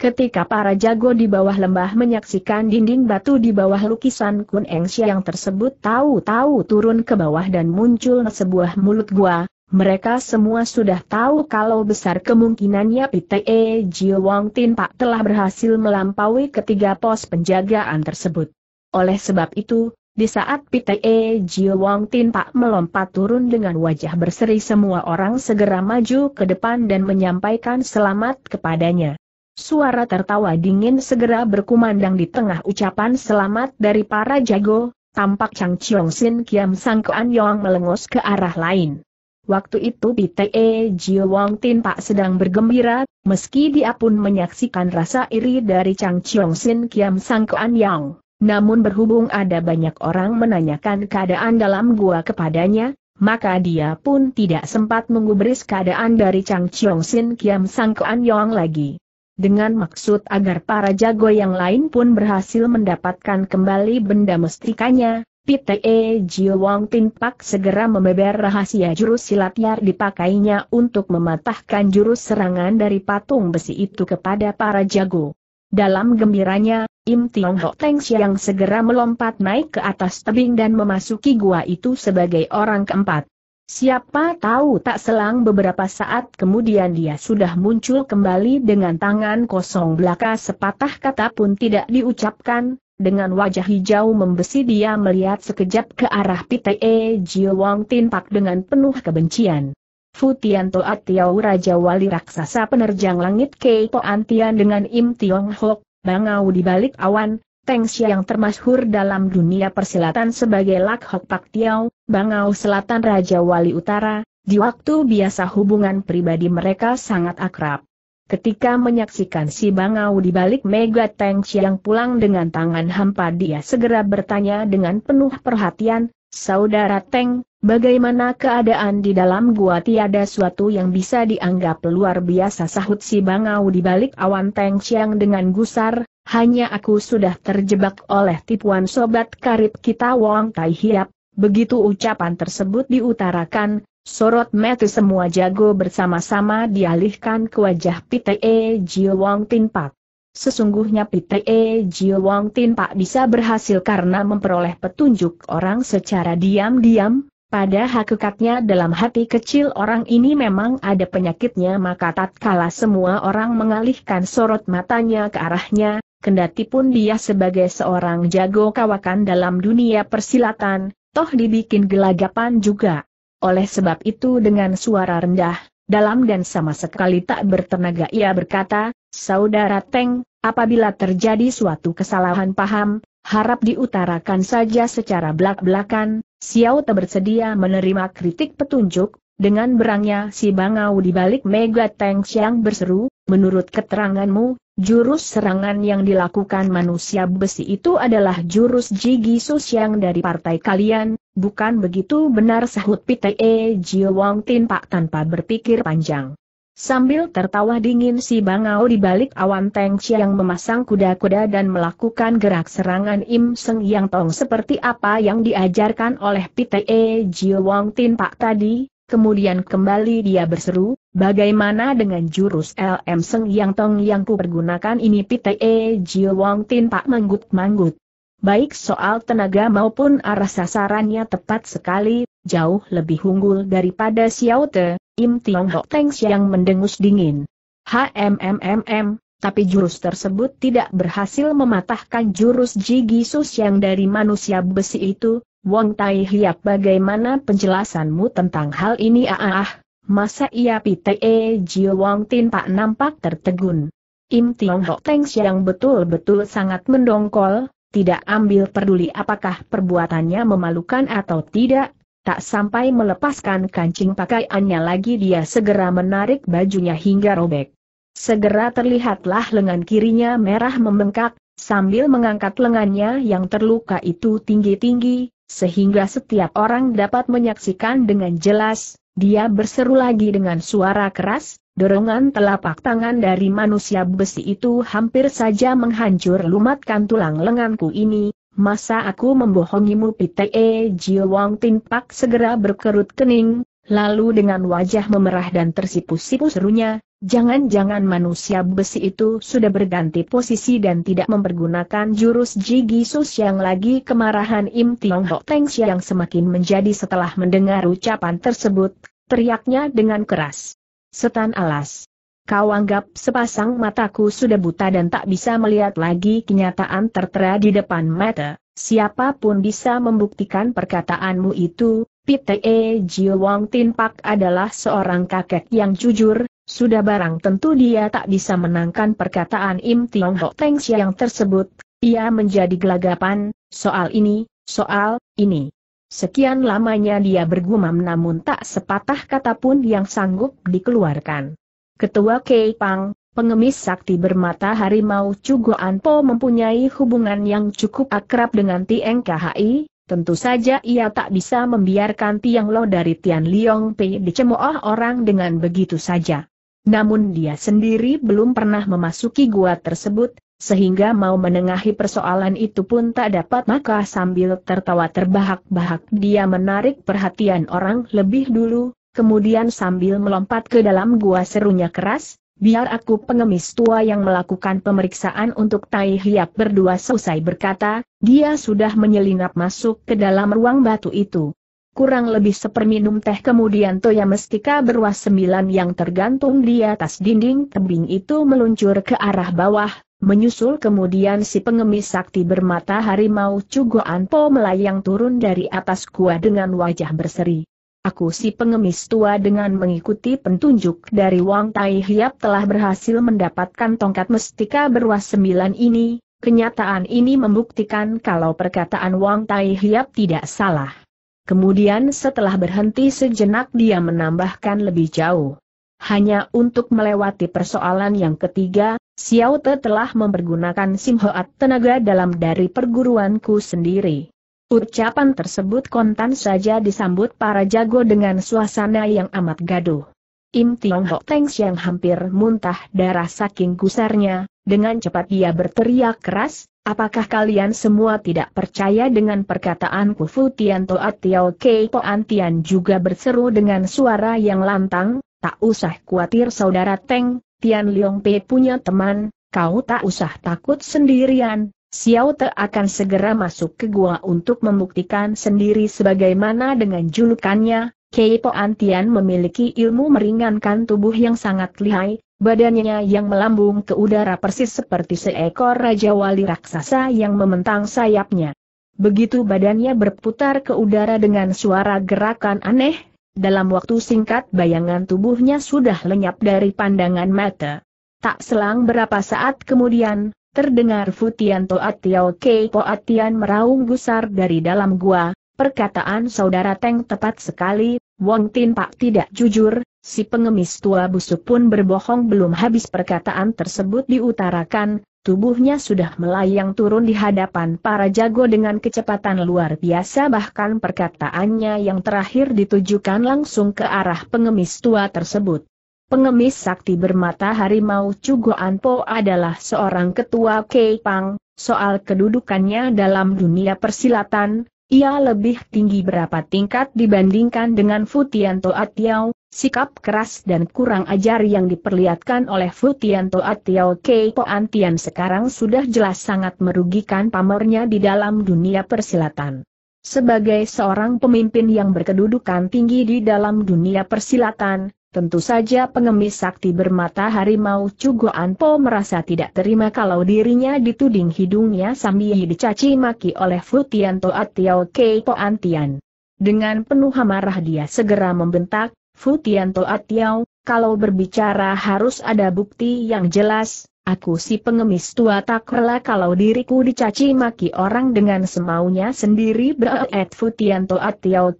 Ketika para jago di bawah lembah menyaksikan dinding batu di bawah lukisan Kun Eng Xiang tersebut tahu-tahu turun ke bawah dan muncul sebuah mulut gua, mereka semua sudah tahu kalau besar kemungkinannya PTE Jiu Wang Tin Pak telah berhasil melampaui ketiga pos penjagaan tersebut. Oleh sebab itu, di saat Pite e. Jiu Wong Tin Pak melompat turun dengan wajah berseri semua orang segera maju ke depan dan menyampaikan selamat kepadanya. Suara tertawa dingin segera berkumandang di tengah ucapan selamat dari para jago, tampak Chang Chiong Sin Kiam Sang Kuan Yong melengos ke arah lain. Waktu itu Pite e. Jiu Wong Tin Pak sedang bergembira, meski dia pun menyaksikan rasa iri dari Chang Chiong Sin Kiam Sang Kuan Yong. Namun berhubung ada banyak orang menanyakan keadaan dalam gua kepadanya, maka dia pun tidak sempat mengubris keadaan dari Chang Chiong Sin Kiam Sang Kuan Yong lagi. Dengan maksud agar para jago yang lain pun berhasil mendapatkan kembali benda mestikanya, Pite Jiu Wang Tin Pak segera membeber rahasia jurus silat yang dipakainya untuk mematahkan jurus serangan dari patung besi itu kepada para jago. Dalam gembiranya, Im Tiong Ho Teng Siang segera melompat naik ke atas tebing dan memasuki gua itu sebagai orang keempat. Siapa tahu tak selang beberapa saat kemudian dia sudah muncul kembali dengan tangan kosong belaka sepatah kata pun tidak diucapkan, dengan wajah hijau membesi dia melihat sekejap ke arah PTE Jiu Wang Tin Pak dengan penuh kebencian. Futian Toa Tiau Raja Wali Raksasa Penerjang Langit Kei Po Antian dengan Im Tiong Hok, bangau di balik awan, Teng yang termasyhur dalam dunia persilatan sebagai Lak Hok Pak Tiao, Bangau Selatan Raja Wali Utara, di waktu biasa hubungan pribadi mereka sangat akrab. Ketika menyaksikan si Bangau di balik Mega Teng yang pulang dengan tangan hampa dia segera bertanya dengan penuh perhatian, Saudara Teng, bagaimana keadaan di dalam gua tiada suatu yang bisa dianggap luar biasa sahut si bangau di balik awan Teng Chiang dengan gusar, hanya aku sudah terjebak oleh tipuan sobat karib kita Wong Tai Hiap, begitu ucapan tersebut diutarakan, sorot mata semua jago bersama-sama dialihkan ke wajah Pite e Jiu Wong Tin Pak. Sesungguhnya Peter E. Jiu Wang Tin Pak bisa berhasil karena memperoleh petunjuk orang secara diam-diam, pada hakikatnya dalam hati kecil orang ini memang ada penyakitnya maka tatkala semua orang mengalihkan sorot matanya ke arahnya, kendati pun dia sebagai seorang jago kawakan dalam dunia persilatan, toh dibikin gelagapan juga. Oleh sebab itu dengan suara rendah, dalam dan sama sekali tak bertenaga ia berkata, Saudara Teng, apabila terjadi suatu kesalahan paham, harap diutarakan saja secara belak-belakan, Xiao Te bersedia menerima kritik petunjuk, dengan berangnya si Bangau di balik Mega Teng Xiang berseru, menurut keteranganmu, jurus serangan yang dilakukan manusia besi itu adalah jurus Jigi yang dari partai kalian, bukan begitu benar sahut Pite Jiwong Tin Pak tanpa berpikir panjang. Sambil tertawa dingin si Bangau di balik awan Teng yang memasang kuda-kuda dan melakukan gerak serangan Im Seng Yang Tong seperti apa yang diajarkan oleh Pte Jiu Wong Tin Pak tadi, kemudian kembali dia berseru, bagaimana dengan jurus LM Seng Yang Tong yang ku pergunakan ini Pte Jiu Wong Tin Pak manggut-manggut baik soal tenaga maupun arah sasarannya tepat sekali, jauh lebih unggul daripada Xiao Te, Im Tiong Hok Teng yang mendengus dingin. HMMMM, tapi jurus tersebut tidak berhasil mematahkan jurus Jigi Sus yang dari manusia besi itu, Wong Tai Hiap bagaimana penjelasanmu tentang hal ini ah, ah, ah. masa ia PTE Jio Wong Tin tak nampak tertegun. Im Tiong Hok Teng yang betul-betul sangat mendongkol, tidak ambil peduli apakah perbuatannya memalukan atau tidak, tak sampai melepaskan kancing pakaiannya lagi dia segera menarik bajunya hingga robek. Segera terlihatlah lengan kirinya merah membengkak, sambil mengangkat lengannya yang terluka itu tinggi-tinggi, sehingga setiap orang dapat menyaksikan dengan jelas, dia berseru lagi dengan suara keras, dorongan telapak tangan dari manusia besi itu hampir saja menghancur lumatkan tulang lenganku ini, masa aku membohongimu Pte Jiu Wang Tin Pak segera berkerut kening, lalu dengan wajah memerah dan tersipu-sipu serunya, Jangan-jangan manusia besi itu sudah berganti posisi dan tidak mempergunakan jurus Jigi Sus yang lagi kemarahan Im Tiong Ho Teng yang semakin menjadi setelah mendengar ucapan tersebut, teriaknya dengan keras. Setan alas. Kau anggap sepasang mataku sudah buta dan tak bisa melihat lagi kenyataan tertera di depan mata. Siapapun bisa membuktikan perkataanmu itu, Pite Jiu Wong Tin Pak adalah seorang kakek yang jujur, sudah barang tentu dia tak bisa menangkan perkataan Im Tiong Ho Teng Siang tersebut, ia menjadi gelagapan, soal ini, soal, ini. Sekian lamanya dia bergumam namun tak sepatah kata pun yang sanggup dikeluarkan. Ketua Kei Pang, pengemis sakti bermata harimau Cugo Anpo mempunyai hubungan yang cukup akrab dengan Tieng KHI, Tentu saja ia tak bisa membiarkan Tiang Lo dari Tian Liong Pei dicemooh orang dengan begitu saja. Namun dia sendiri belum pernah memasuki gua tersebut, sehingga mau menengahi persoalan itu pun tak dapat maka sambil tertawa terbahak-bahak dia menarik perhatian orang lebih dulu, kemudian sambil melompat ke dalam gua serunya keras, biar aku pengemis tua yang melakukan pemeriksaan untuk Tai Hiap berdua selesai berkata, dia sudah menyelinap masuk ke dalam ruang batu itu. Kurang lebih seperminum teh kemudian toya mestika beruas sembilan yang tergantung di atas dinding tebing itu meluncur ke arah bawah, menyusul kemudian si pengemis sakti bermata harimau Cugo Anpo melayang turun dari atas gua dengan wajah berseri. Aku si pengemis tua dengan mengikuti petunjuk dari Wang Tai Hiap telah berhasil mendapatkan tongkat mestika beruas sembilan ini, kenyataan ini membuktikan kalau perkataan Wang Tai Hiap tidak salah. Kemudian setelah berhenti sejenak dia menambahkan lebih jauh. Hanya untuk melewati persoalan yang ketiga, Xiao Te telah mempergunakan simhoat tenaga dalam dari perguruanku sendiri. Ucapan tersebut kontan saja disambut para jago dengan suasana yang amat gaduh. Im Tiong Hok Teng yang hampir muntah darah saking gusarnya, dengan cepat ia berteriak keras, Apakah kalian semua tidak percaya dengan perkataan Kufu Tian Toa Tiao Kei Poan Tian juga berseru dengan suara yang lantang, tak usah khawatir saudara Teng, Tian Leong Pei punya teman, kau tak usah takut sendirian, Xiao Te akan segera masuk ke gua untuk membuktikan sendiri sebagaimana dengan julukannya, Kei Poan Tian memiliki ilmu meringankan tubuh yang sangat lihai, Badannya yang melambung ke udara persis seperti seekor raja wali raksasa yang mementang sayapnya. Begitu badannya berputar ke udara dengan suara gerakan aneh, dalam waktu singkat bayangan tubuhnya sudah lenyap dari pandangan mata. Tak selang berapa saat kemudian, terdengar Futian Toat Tiao Kei Poatian meraung gusar dari dalam gua, perkataan saudara Teng tepat sekali, Wong Tin Pak tidak jujur, Si pengemis tua busuk pun berbohong belum habis perkataan tersebut diutarakan, tubuhnya sudah melayang turun di hadapan para jago dengan kecepatan luar biasa bahkan perkataannya yang terakhir ditujukan langsung ke arah pengemis tua tersebut. Pengemis sakti bermata harimau Cugo Anpo adalah seorang ketua Pang, soal kedudukannya dalam dunia persilatan, ia lebih tinggi berapa tingkat dibandingkan dengan Futianto Atiao, sikap keras dan kurang ajar yang diperlihatkan oleh Futianto Atiao Keipo Antian sekarang sudah jelas sangat merugikan pamernya di dalam dunia persilatan. Sebagai seorang pemimpin yang berkedudukan tinggi di dalam dunia persilatan, Tentu saja pengemis sakti bermata harimau Cugo Anpo merasa tidak terima kalau dirinya dituding hidungnya sambil dicaci maki oleh Futian Atiao Tiao Antian. Dengan penuh amarah dia segera membentak, Futian Atiao, kalau berbicara harus ada bukti yang jelas, Aku si pengemis tua tak rela kalau diriku dicaci maki orang dengan semaunya sendiri Beet Futianto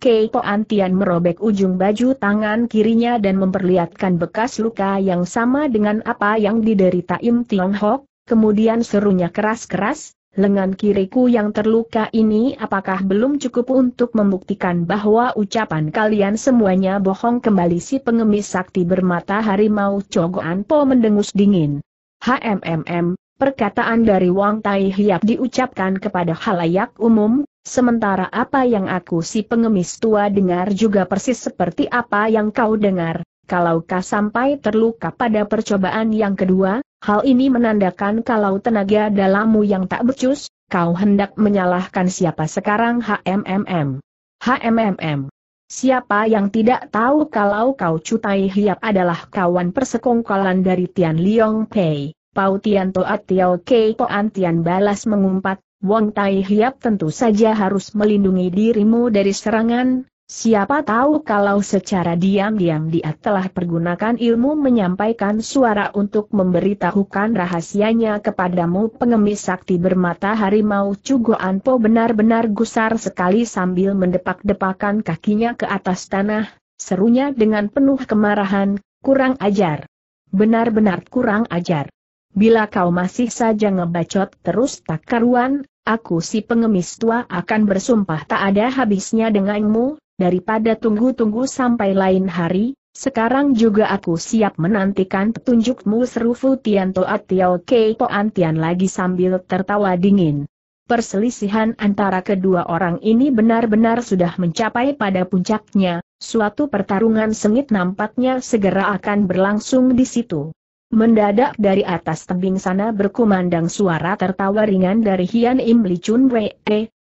Kei Poan Antian merobek ujung baju tangan kirinya dan memperlihatkan bekas luka yang sama dengan apa yang diderita Im Tiong Hok, kemudian serunya keras-keras, lengan kiriku yang terluka ini apakah belum cukup untuk membuktikan bahwa ucapan kalian semuanya bohong kembali si pengemis sakti bermata harimau Cogoan Po mendengus dingin. HMMM, perkataan dari Wang Tai Hiap diucapkan kepada halayak umum, sementara apa yang aku si pengemis tua dengar juga persis seperti apa yang kau dengar. Kalau kau sampai terluka pada percobaan yang kedua, hal ini menandakan kalau tenaga dalammu yang tak becus, kau hendak menyalahkan siapa sekarang HMMM. HMMM, Siapa yang tidak tahu kalau kau Cutai Hiap adalah kawan persekongkolan dari Tian Liong Pei, Pau Tian Toat Tiao Kei Poan Tian balas mengumpat, Wong Tai Hiap tentu saja harus melindungi dirimu dari serangan, Siapa tahu kalau secara diam-diam dia telah pergunakan ilmu menyampaikan suara untuk memberitahukan rahasianya kepadamu pengemis sakti bermata harimau Cugo Anpo benar-benar gusar sekali sambil mendepak-depakan kakinya ke atas tanah, serunya dengan penuh kemarahan, kurang ajar. Benar-benar kurang ajar. Bila kau masih saja ngebacot terus tak karuan, aku si pengemis tua akan bersumpah tak ada habisnya denganmu, daripada tunggu-tunggu sampai lain hari, sekarang juga aku siap menantikan petunjukmu seru Fu Tian Toat Tiao Kei lagi sambil tertawa dingin. Perselisihan antara kedua orang ini benar-benar sudah mencapai pada puncaknya, suatu pertarungan sengit nampaknya segera akan berlangsung di situ. Mendadak dari atas tebing sana berkumandang suara tertawa ringan dari Hian Im Li Chun Wei,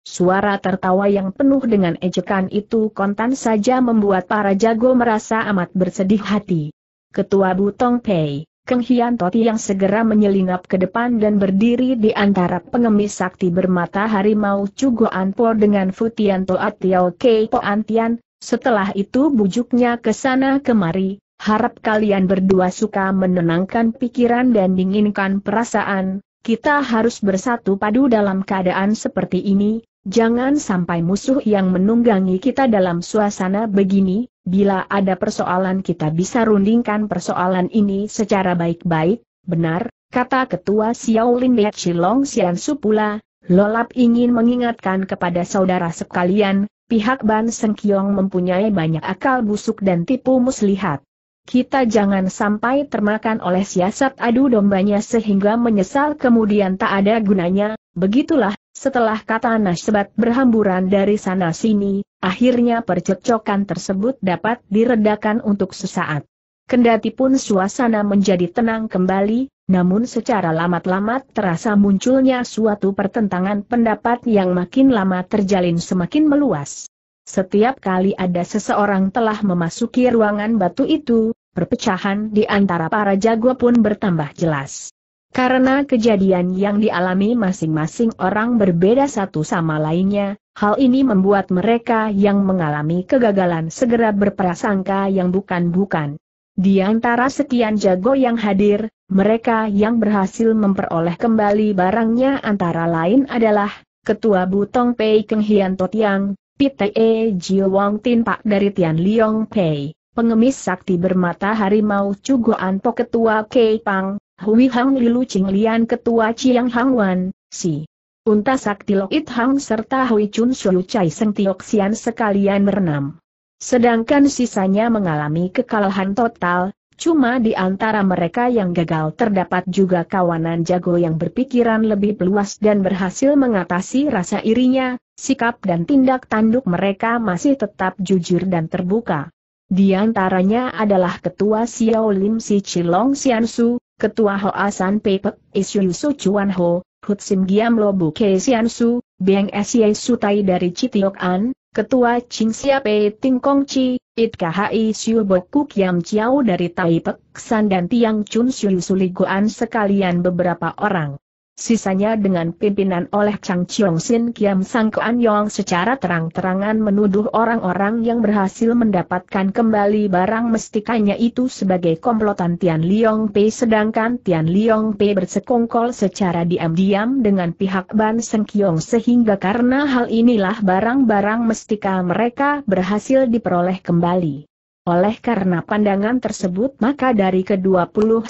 Suara tertawa yang penuh dengan ejekan itu kontan saja membuat para jago merasa amat bersedih hati. Ketua Butong Pei, Keng Hian Toti yang segera menyelinap ke depan dan berdiri di antara pengemis sakti bermata harimau Cugo Anpo dengan Futian Toat Tiao Kei Po Antian, setelah itu bujuknya ke sana kemari, harap kalian berdua suka menenangkan pikiran dan dinginkan perasaan, kita harus bersatu padu dalam keadaan seperti ini, Jangan sampai musuh yang menunggangi kita dalam suasana begini, bila ada persoalan kita bisa rundingkan persoalan ini secara baik-baik, benar, kata Ketua Xiao Xiaolin Liat Shilong Su pula, Lolap ingin mengingatkan kepada saudara sekalian, pihak Ban Sengkiong mempunyai banyak akal busuk dan tipu muslihat. Kita jangan sampai termakan oleh siasat adu dombanya sehingga menyesal kemudian tak ada gunanya, begitulah, setelah kata nasibat berhamburan dari sana-sini, akhirnya percekcokan tersebut dapat diredakan untuk sesaat. Kendati pun suasana menjadi tenang kembali, namun secara lamat-lamat terasa munculnya suatu pertentangan pendapat yang makin lama terjalin semakin meluas. Setiap kali ada seseorang telah memasuki ruangan batu itu, perpecahan di antara para jago pun bertambah jelas. Karena kejadian yang dialami masing-masing orang berbeda satu sama lainnya, hal ini membuat mereka yang mengalami kegagalan segera berprasangka yang bukan-bukan. Di antara sekian jago yang hadir, mereka yang berhasil memperoleh kembali barangnya antara lain adalah Ketua Butong Pei Keng Hian Totiang, Pite E Jiu Wong Tin Pak dari Tian Liong Pei, pengemis sakti bermata harimau Cugo Anpo Ketua Kei Pang, Hui Hang Lilu Ching Lian Ketua Chiang Hang Wan, Si. Unta Sakti It Hang serta Hui Chun Shu Chai Seng Tiok Sian sekalian berenam. Sedangkan sisanya mengalami kekalahan total, cuma di antara mereka yang gagal terdapat juga kawanan jago yang berpikiran lebih luas dan berhasil mengatasi rasa irinya, sikap dan tindak tanduk mereka masih tetap jujur dan terbuka. Di antaranya adalah Ketua Xiao Lim Si Chilong Su, Ketua Hoa San Pepek Isyu Su Chuan Ho, Hut Sim Giam Lobo Ke Su, Beng Su Sutai dari Citiok An, Ketua Ching Sia Pei Ting Kong Chi, It KHI Siu Kuk Kiam Chiao dari Taipek San dan Tiang Chun Siu Guan sekalian beberapa orang. Sisanya dengan pimpinan oleh Chang Chiong Sin Kiam Sang Kuan Yong secara terang-terangan menuduh orang-orang yang berhasil mendapatkan kembali barang mestikanya itu sebagai komplotan Tian Liong Pei sedangkan Tian Liong Pei bersekongkol secara diam-diam dengan pihak Ban Seng Kiong sehingga karena hal inilah barang-barang mestika mereka berhasil diperoleh kembali. Oleh karena pandangan tersebut maka dari ke-29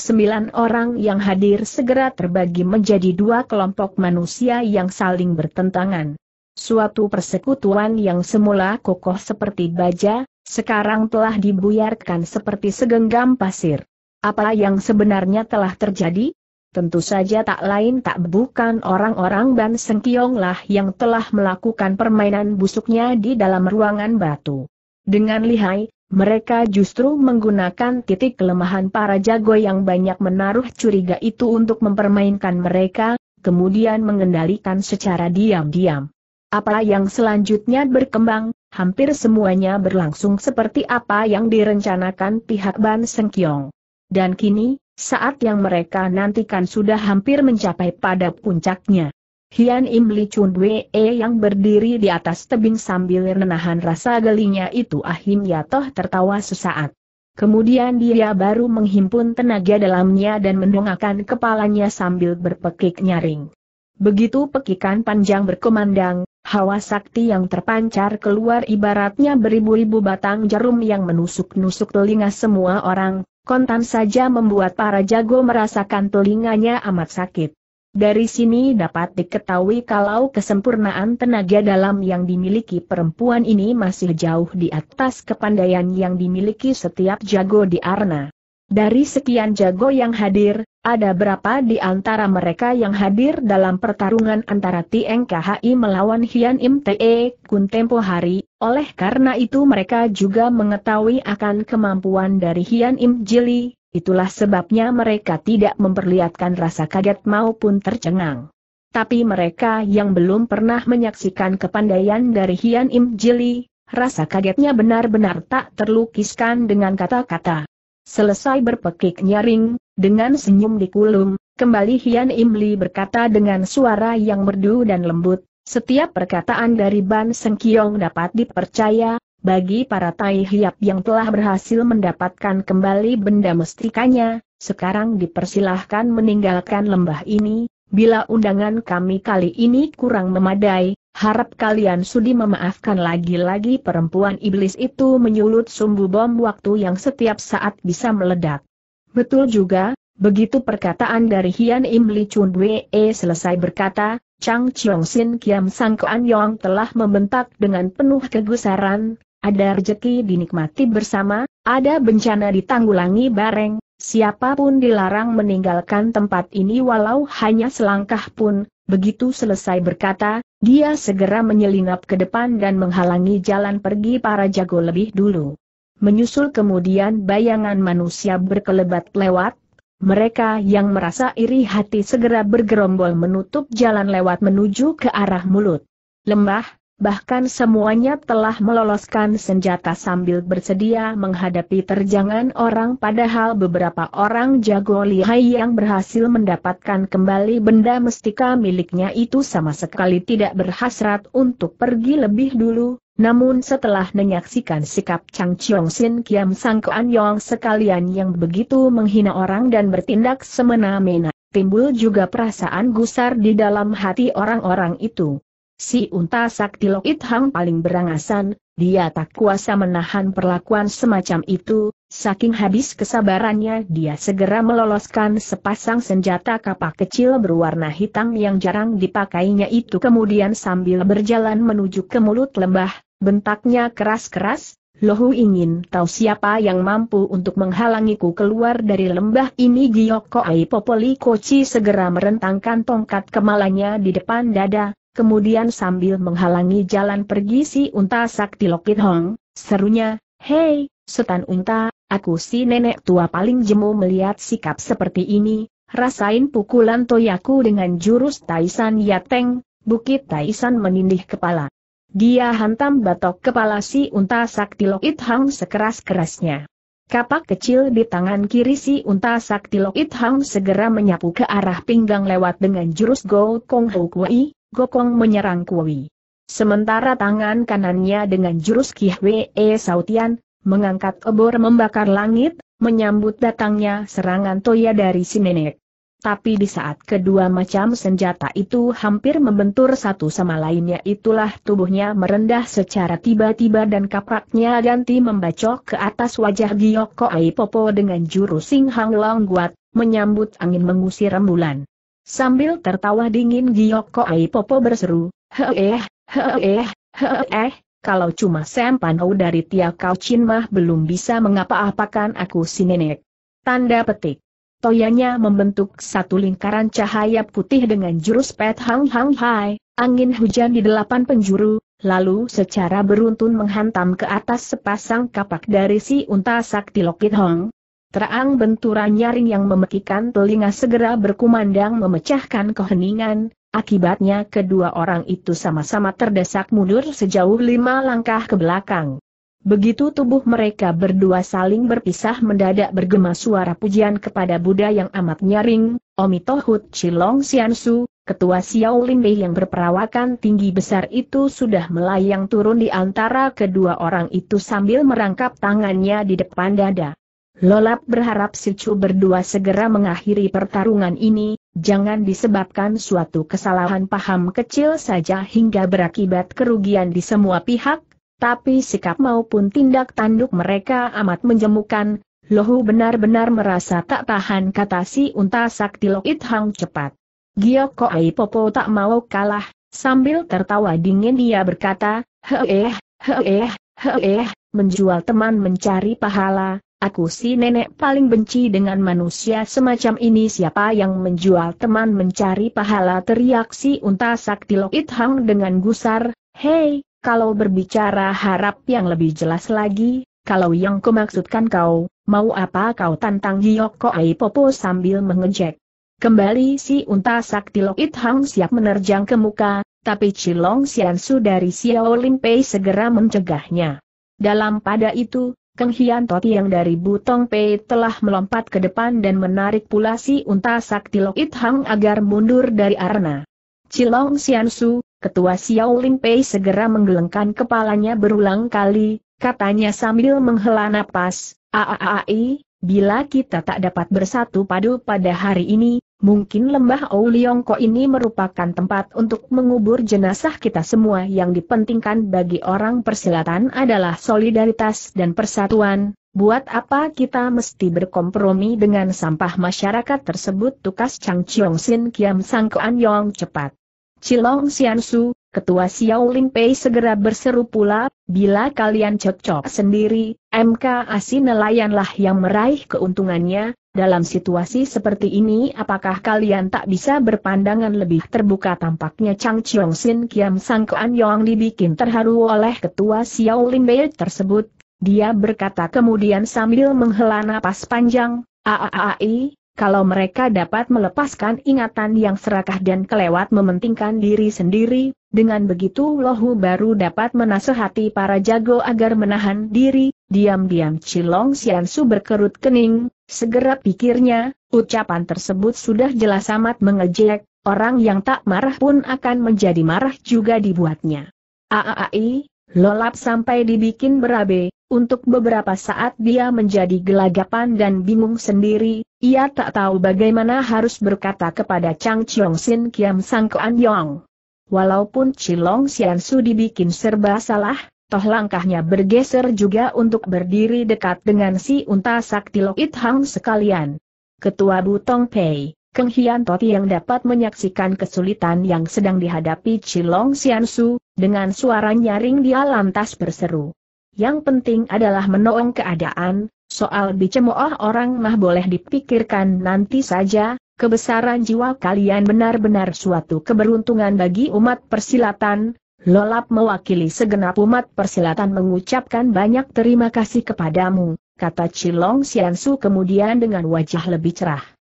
orang yang hadir segera terbagi menjadi dua kelompok manusia yang saling bertentangan. Suatu persekutuan yang semula kokoh seperti baja, sekarang telah dibuyarkan seperti segenggam pasir. Apa yang sebenarnya telah terjadi? Tentu saja tak lain tak bukan orang-orang Ban Sengkiong lah yang telah melakukan permainan busuknya di dalam ruangan batu. Dengan lihai, mereka justru menggunakan titik kelemahan para jago yang banyak menaruh curiga itu untuk mempermainkan mereka, kemudian mengendalikan secara diam-diam. Apa yang selanjutnya berkembang, hampir semuanya berlangsung seperti apa yang direncanakan pihak Ban Sengkyong. Dan kini, saat yang mereka nantikan sudah hampir mencapai pada puncaknya. Hian Im Li Chun Wee eh, yang berdiri di atas tebing sambil menahan rasa gelinya itu akhirnya toh tertawa sesaat. Kemudian dia baru menghimpun tenaga dalamnya dan mendongakkan kepalanya sambil berpekik nyaring. Begitu pekikan panjang berkemandang, hawa sakti yang terpancar keluar ibaratnya beribu-ribu batang jarum yang menusuk-nusuk telinga semua orang, kontan saja membuat para jago merasakan telinganya amat sakit. Dari sini dapat diketahui kalau kesempurnaan tenaga dalam yang dimiliki perempuan ini masih jauh di atas kepandaian yang dimiliki setiap jago di Arna. Dari sekian jago yang hadir, ada berapa di antara mereka yang hadir dalam pertarungan antara TNKHI melawan Hian Im Te Kun tempo hari, oleh karena itu mereka juga mengetahui akan kemampuan dari Hian Im Jili, Itulah sebabnya mereka tidak memperlihatkan rasa kaget maupun tercengang. Tapi mereka yang belum pernah menyaksikan kepandaian dari Hian Im Jili, rasa kagetnya benar-benar tak terlukiskan dengan kata-kata. Selesai berpekik nyaring, dengan senyum di kulum, kembali Hian Im Li berkata dengan suara yang merdu dan lembut, setiap perkataan dari Ban Seng Kiong dapat dipercaya, bagi para tai hiap yang telah berhasil mendapatkan kembali benda mestikanya, sekarang dipersilahkan meninggalkan lembah ini, bila undangan kami kali ini kurang memadai, harap kalian sudi memaafkan lagi-lagi perempuan iblis itu menyulut sumbu bom waktu yang setiap saat bisa meledak. Betul juga, begitu perkataan dari Hian Im Li Chun Wee selesai berkata, Chang Chiong Sin Kiam Sang Kuan Yong telah membentak dengan penuh kegusaran, ada rejeki dinikmati bersama, ada bencana ditanggulangi bareng, siapapun dilarang meninggalkan tempat ini walau hanya selangkah pun, begitu selesai berkata, dia segera menyelinap ke depan dan menghalangi jalan pergi para jago lebih dulu. Menyusul kemudian bayangan manusia berkelebat lewat, mereka yang merasa iri hati segera bergerombol menutup jalan lewat menuju ke arah mulut. Lembah, bahkan semuanya telah meloloskan senjata sambil bersedia menghadapi terjangan orang padahal beberapa orang jago lihai yang berhasil mendapatkan kembali benda mestika miliknya itu sama sekali tidak berhasrat untuk pergi lebih dulu, namun setelah menyaksikan sikap Chang Chiong Sin Kiam Sang Kuan Yong sekalian yang begitu menghina orang dan bertindak semena-mena, timbul juga perasaan gusar di dalam hati orang-orang itu. Si unta sakti Lokit Hang paling berangasan, dia tak kuasa menahan perlakuan semacam itu, saking habis kesabarannya dia segera meloloskan sepasang senjata kapak kecil berwarna hitam yang jarang dipakainya itu kemudian sambil berjalan menuju ke mulut lembah, bentaknya keras-keras, Lohu ingin tahu siapa yang mampu untuk menghalangiku keluar dari lembah ini Gioko Aipopoli Popoli Koci segera merentangkan tongkat kemalanya di depan dada, Kemudian sambil menghalangi jalan pergi si unta sakti Lokit Hong, serunya, Hei, setan unta, aku si nenek tua paling jemu melihat sikap seperti ini, rasain pukulan toyaku dengan jurus Taisan Yateng, Bukit Taisan menindih kepala. Dia hantam batok kepala si unta sakti Lokit Hang sekeras-kerasnya. Kapak kecil di tangan kiri si unta sakti Lokit Hang segera menyapu ke arah pinggang lewat dengan jurus Go Kong Ho Kui, Gokong menyerang Kui. Sementara tangan kanannya dengan jurus Kihwee Sautian, mengangkat obor membakar langit, menyambut datangnya serangan Toya dari si nenek. Tapi di saat kedua macam senjata itu hampir membentur satu sama lainnya itulah tubuhnya merendah secara tiba-tiba dan kapraknya ganti membacok ke atas wajah Giyoko Aipopo dengan jurus Sing Hang Long Guat, menyambut angin mengusir rembulan. Sambil tertawa dingin Giyoko Aipopo berseru, Heeh, heeh, heeh, kalau cuma sempanau dari Tia Kau Chin mah belum bisa mengapa-apakan aku si nenek. Tanda petik. Toyanya membentuk satu lingkaran cahaya putih dengan jurus pet hang hang hai, angin hujan di delapan penjuru, lalu secara beruntun menghantam ke atas sepasang kapak dari si unta sakti Lokit Hong, Terang benturan nyaring yang memekikan telinga segera berkumandang memecahkan keheningan, akibatnya kedua orang itu sama-sama terdesak mundur sejauh lima langkah ke belakang. Begitu tubuh mereka berdua saling berpisah mendadak bergema suara pujian kepada Buddha yang amat nyaring, Omitohut Chilong Siansu, ketua Xiao Limbe yang berperawakan tinggi besar itu sudah melayang turun di antara kedua orang itu sambil merangkap tangannya di depan dada. Lolap berharap si Chu berdua segera mengakhiri pertarungan ini, jangan disebabkan suatu kesalahan paham kecil saja hingga berakibat kerugian di semua pihak, tapi sikap maupun tindak tanduk mereka amat menjemukan, Lohu benar-benar merasa tak tahan kata si unta sakti Loit Hang cepat. Giok Koei Popo tak mau kalah, sambil tertawa dingin dia berkata, heeh, heeh, heeh, menjual teman mencari pahala, Aku si nenek paling benci dengan manusia semacam ini siapa yang menjual teman mencari pahala teriak si unta sakti Lokit Hang dengan gusar, Hei, kalau berbicara harap yang lebih jelas lagi, kalau yang kumaksudkan kau, mau apa kau tantang Hiok Aipopo Popo sambil mengejek. Kembali si unta sakti Lokit Hang siap menerjang ke muka, tapi Cilong Siansu dari Xiao Limpei segera mencegahnya. Dalam pada itu, Keng Hian Toti yang dari Butong Pei telah melompat ke depan dan menarik pula si unta sakti Lok It Hang agar mundur dari arena. Cilong Sian Su, ketua Xiao Ling Pei segera menggelengkan kepalanya berulang kali, katanya sambil menghela napas, Aaai, bila kita tak dapat bersatu padu pada hari ini, Mungkin lembah Ouliongko ini merupakan tempat untuk mengubur jenazah kita semua yang dipentingkan bagi orang persilatan adalah solidaritas dan persatuan. Buat apa kita mesti berkompromi dengan sampah masyarakat tersebut tukas Chang Chiong Sin Kiam Sang Kuan Yong cepat. Chilong Sian Su, Ketua Xiao Lin Pei segera berseru pula, bila kalian cocok sendiri, MK asinelayanlah nelayanlah yang meraih keuntungannya, dalam situasi seperti ini apakah kalian tak bisa berpandangan lebih terbuka tampaknya Chang Chiong Sin Kiam Sang Kuan Yong dibikin terharu oleh ketua Xiao Lim Bei tersebut. Dia berkata kemudian sambil menghela napas panjang, Aaai, kalau mereka dapat melepaskan ingatan yang serakah dan kelewat mementingkan diri sendiri, dengan begitu Lohu baru dapat menasehati para jago agar menahan diri, diam-diam Cilong Su berkerut kening, segera pikirnya, ucapan tersebut sudah jelas amat mengejek, orang yang tak marah pun akan menjadi marah juga dibuatnya. Aaai, lolap sampai dibikin berabe, untuk beberapa saat dia menjadi gelagapan dan bingung sendiri, ia tak tahu bagaimana harus berkata kepada Chang Chiong Sin Kiam Sang Kuan Yong. Walaupun Chilong Sian Su dibikin serba salah, toh langkahnya bergeser juga untuk berdiri dekat dengan si unta sakti Lokit Hang sekalian. Ketua Butong Pei, Keng Hian Toti yang dapat menyaksikan kesulitan yang sedang dihadapi Chilong Sian Su, dengan suara nyaring dia lantas berseru. Yang penting adalah menolong keadaan, soal dicemooh orang mah boleh dipikirkan nanti saja, kebesaran jiwa kalian benar-benar suatu keberuntungan bagi umat persilatan, Lolap mewakili segenap umat persilatan mengucapkan banyak terima kasih kepadamu, kata Cilong Siansu kemudian dengan wajah lebih cerah.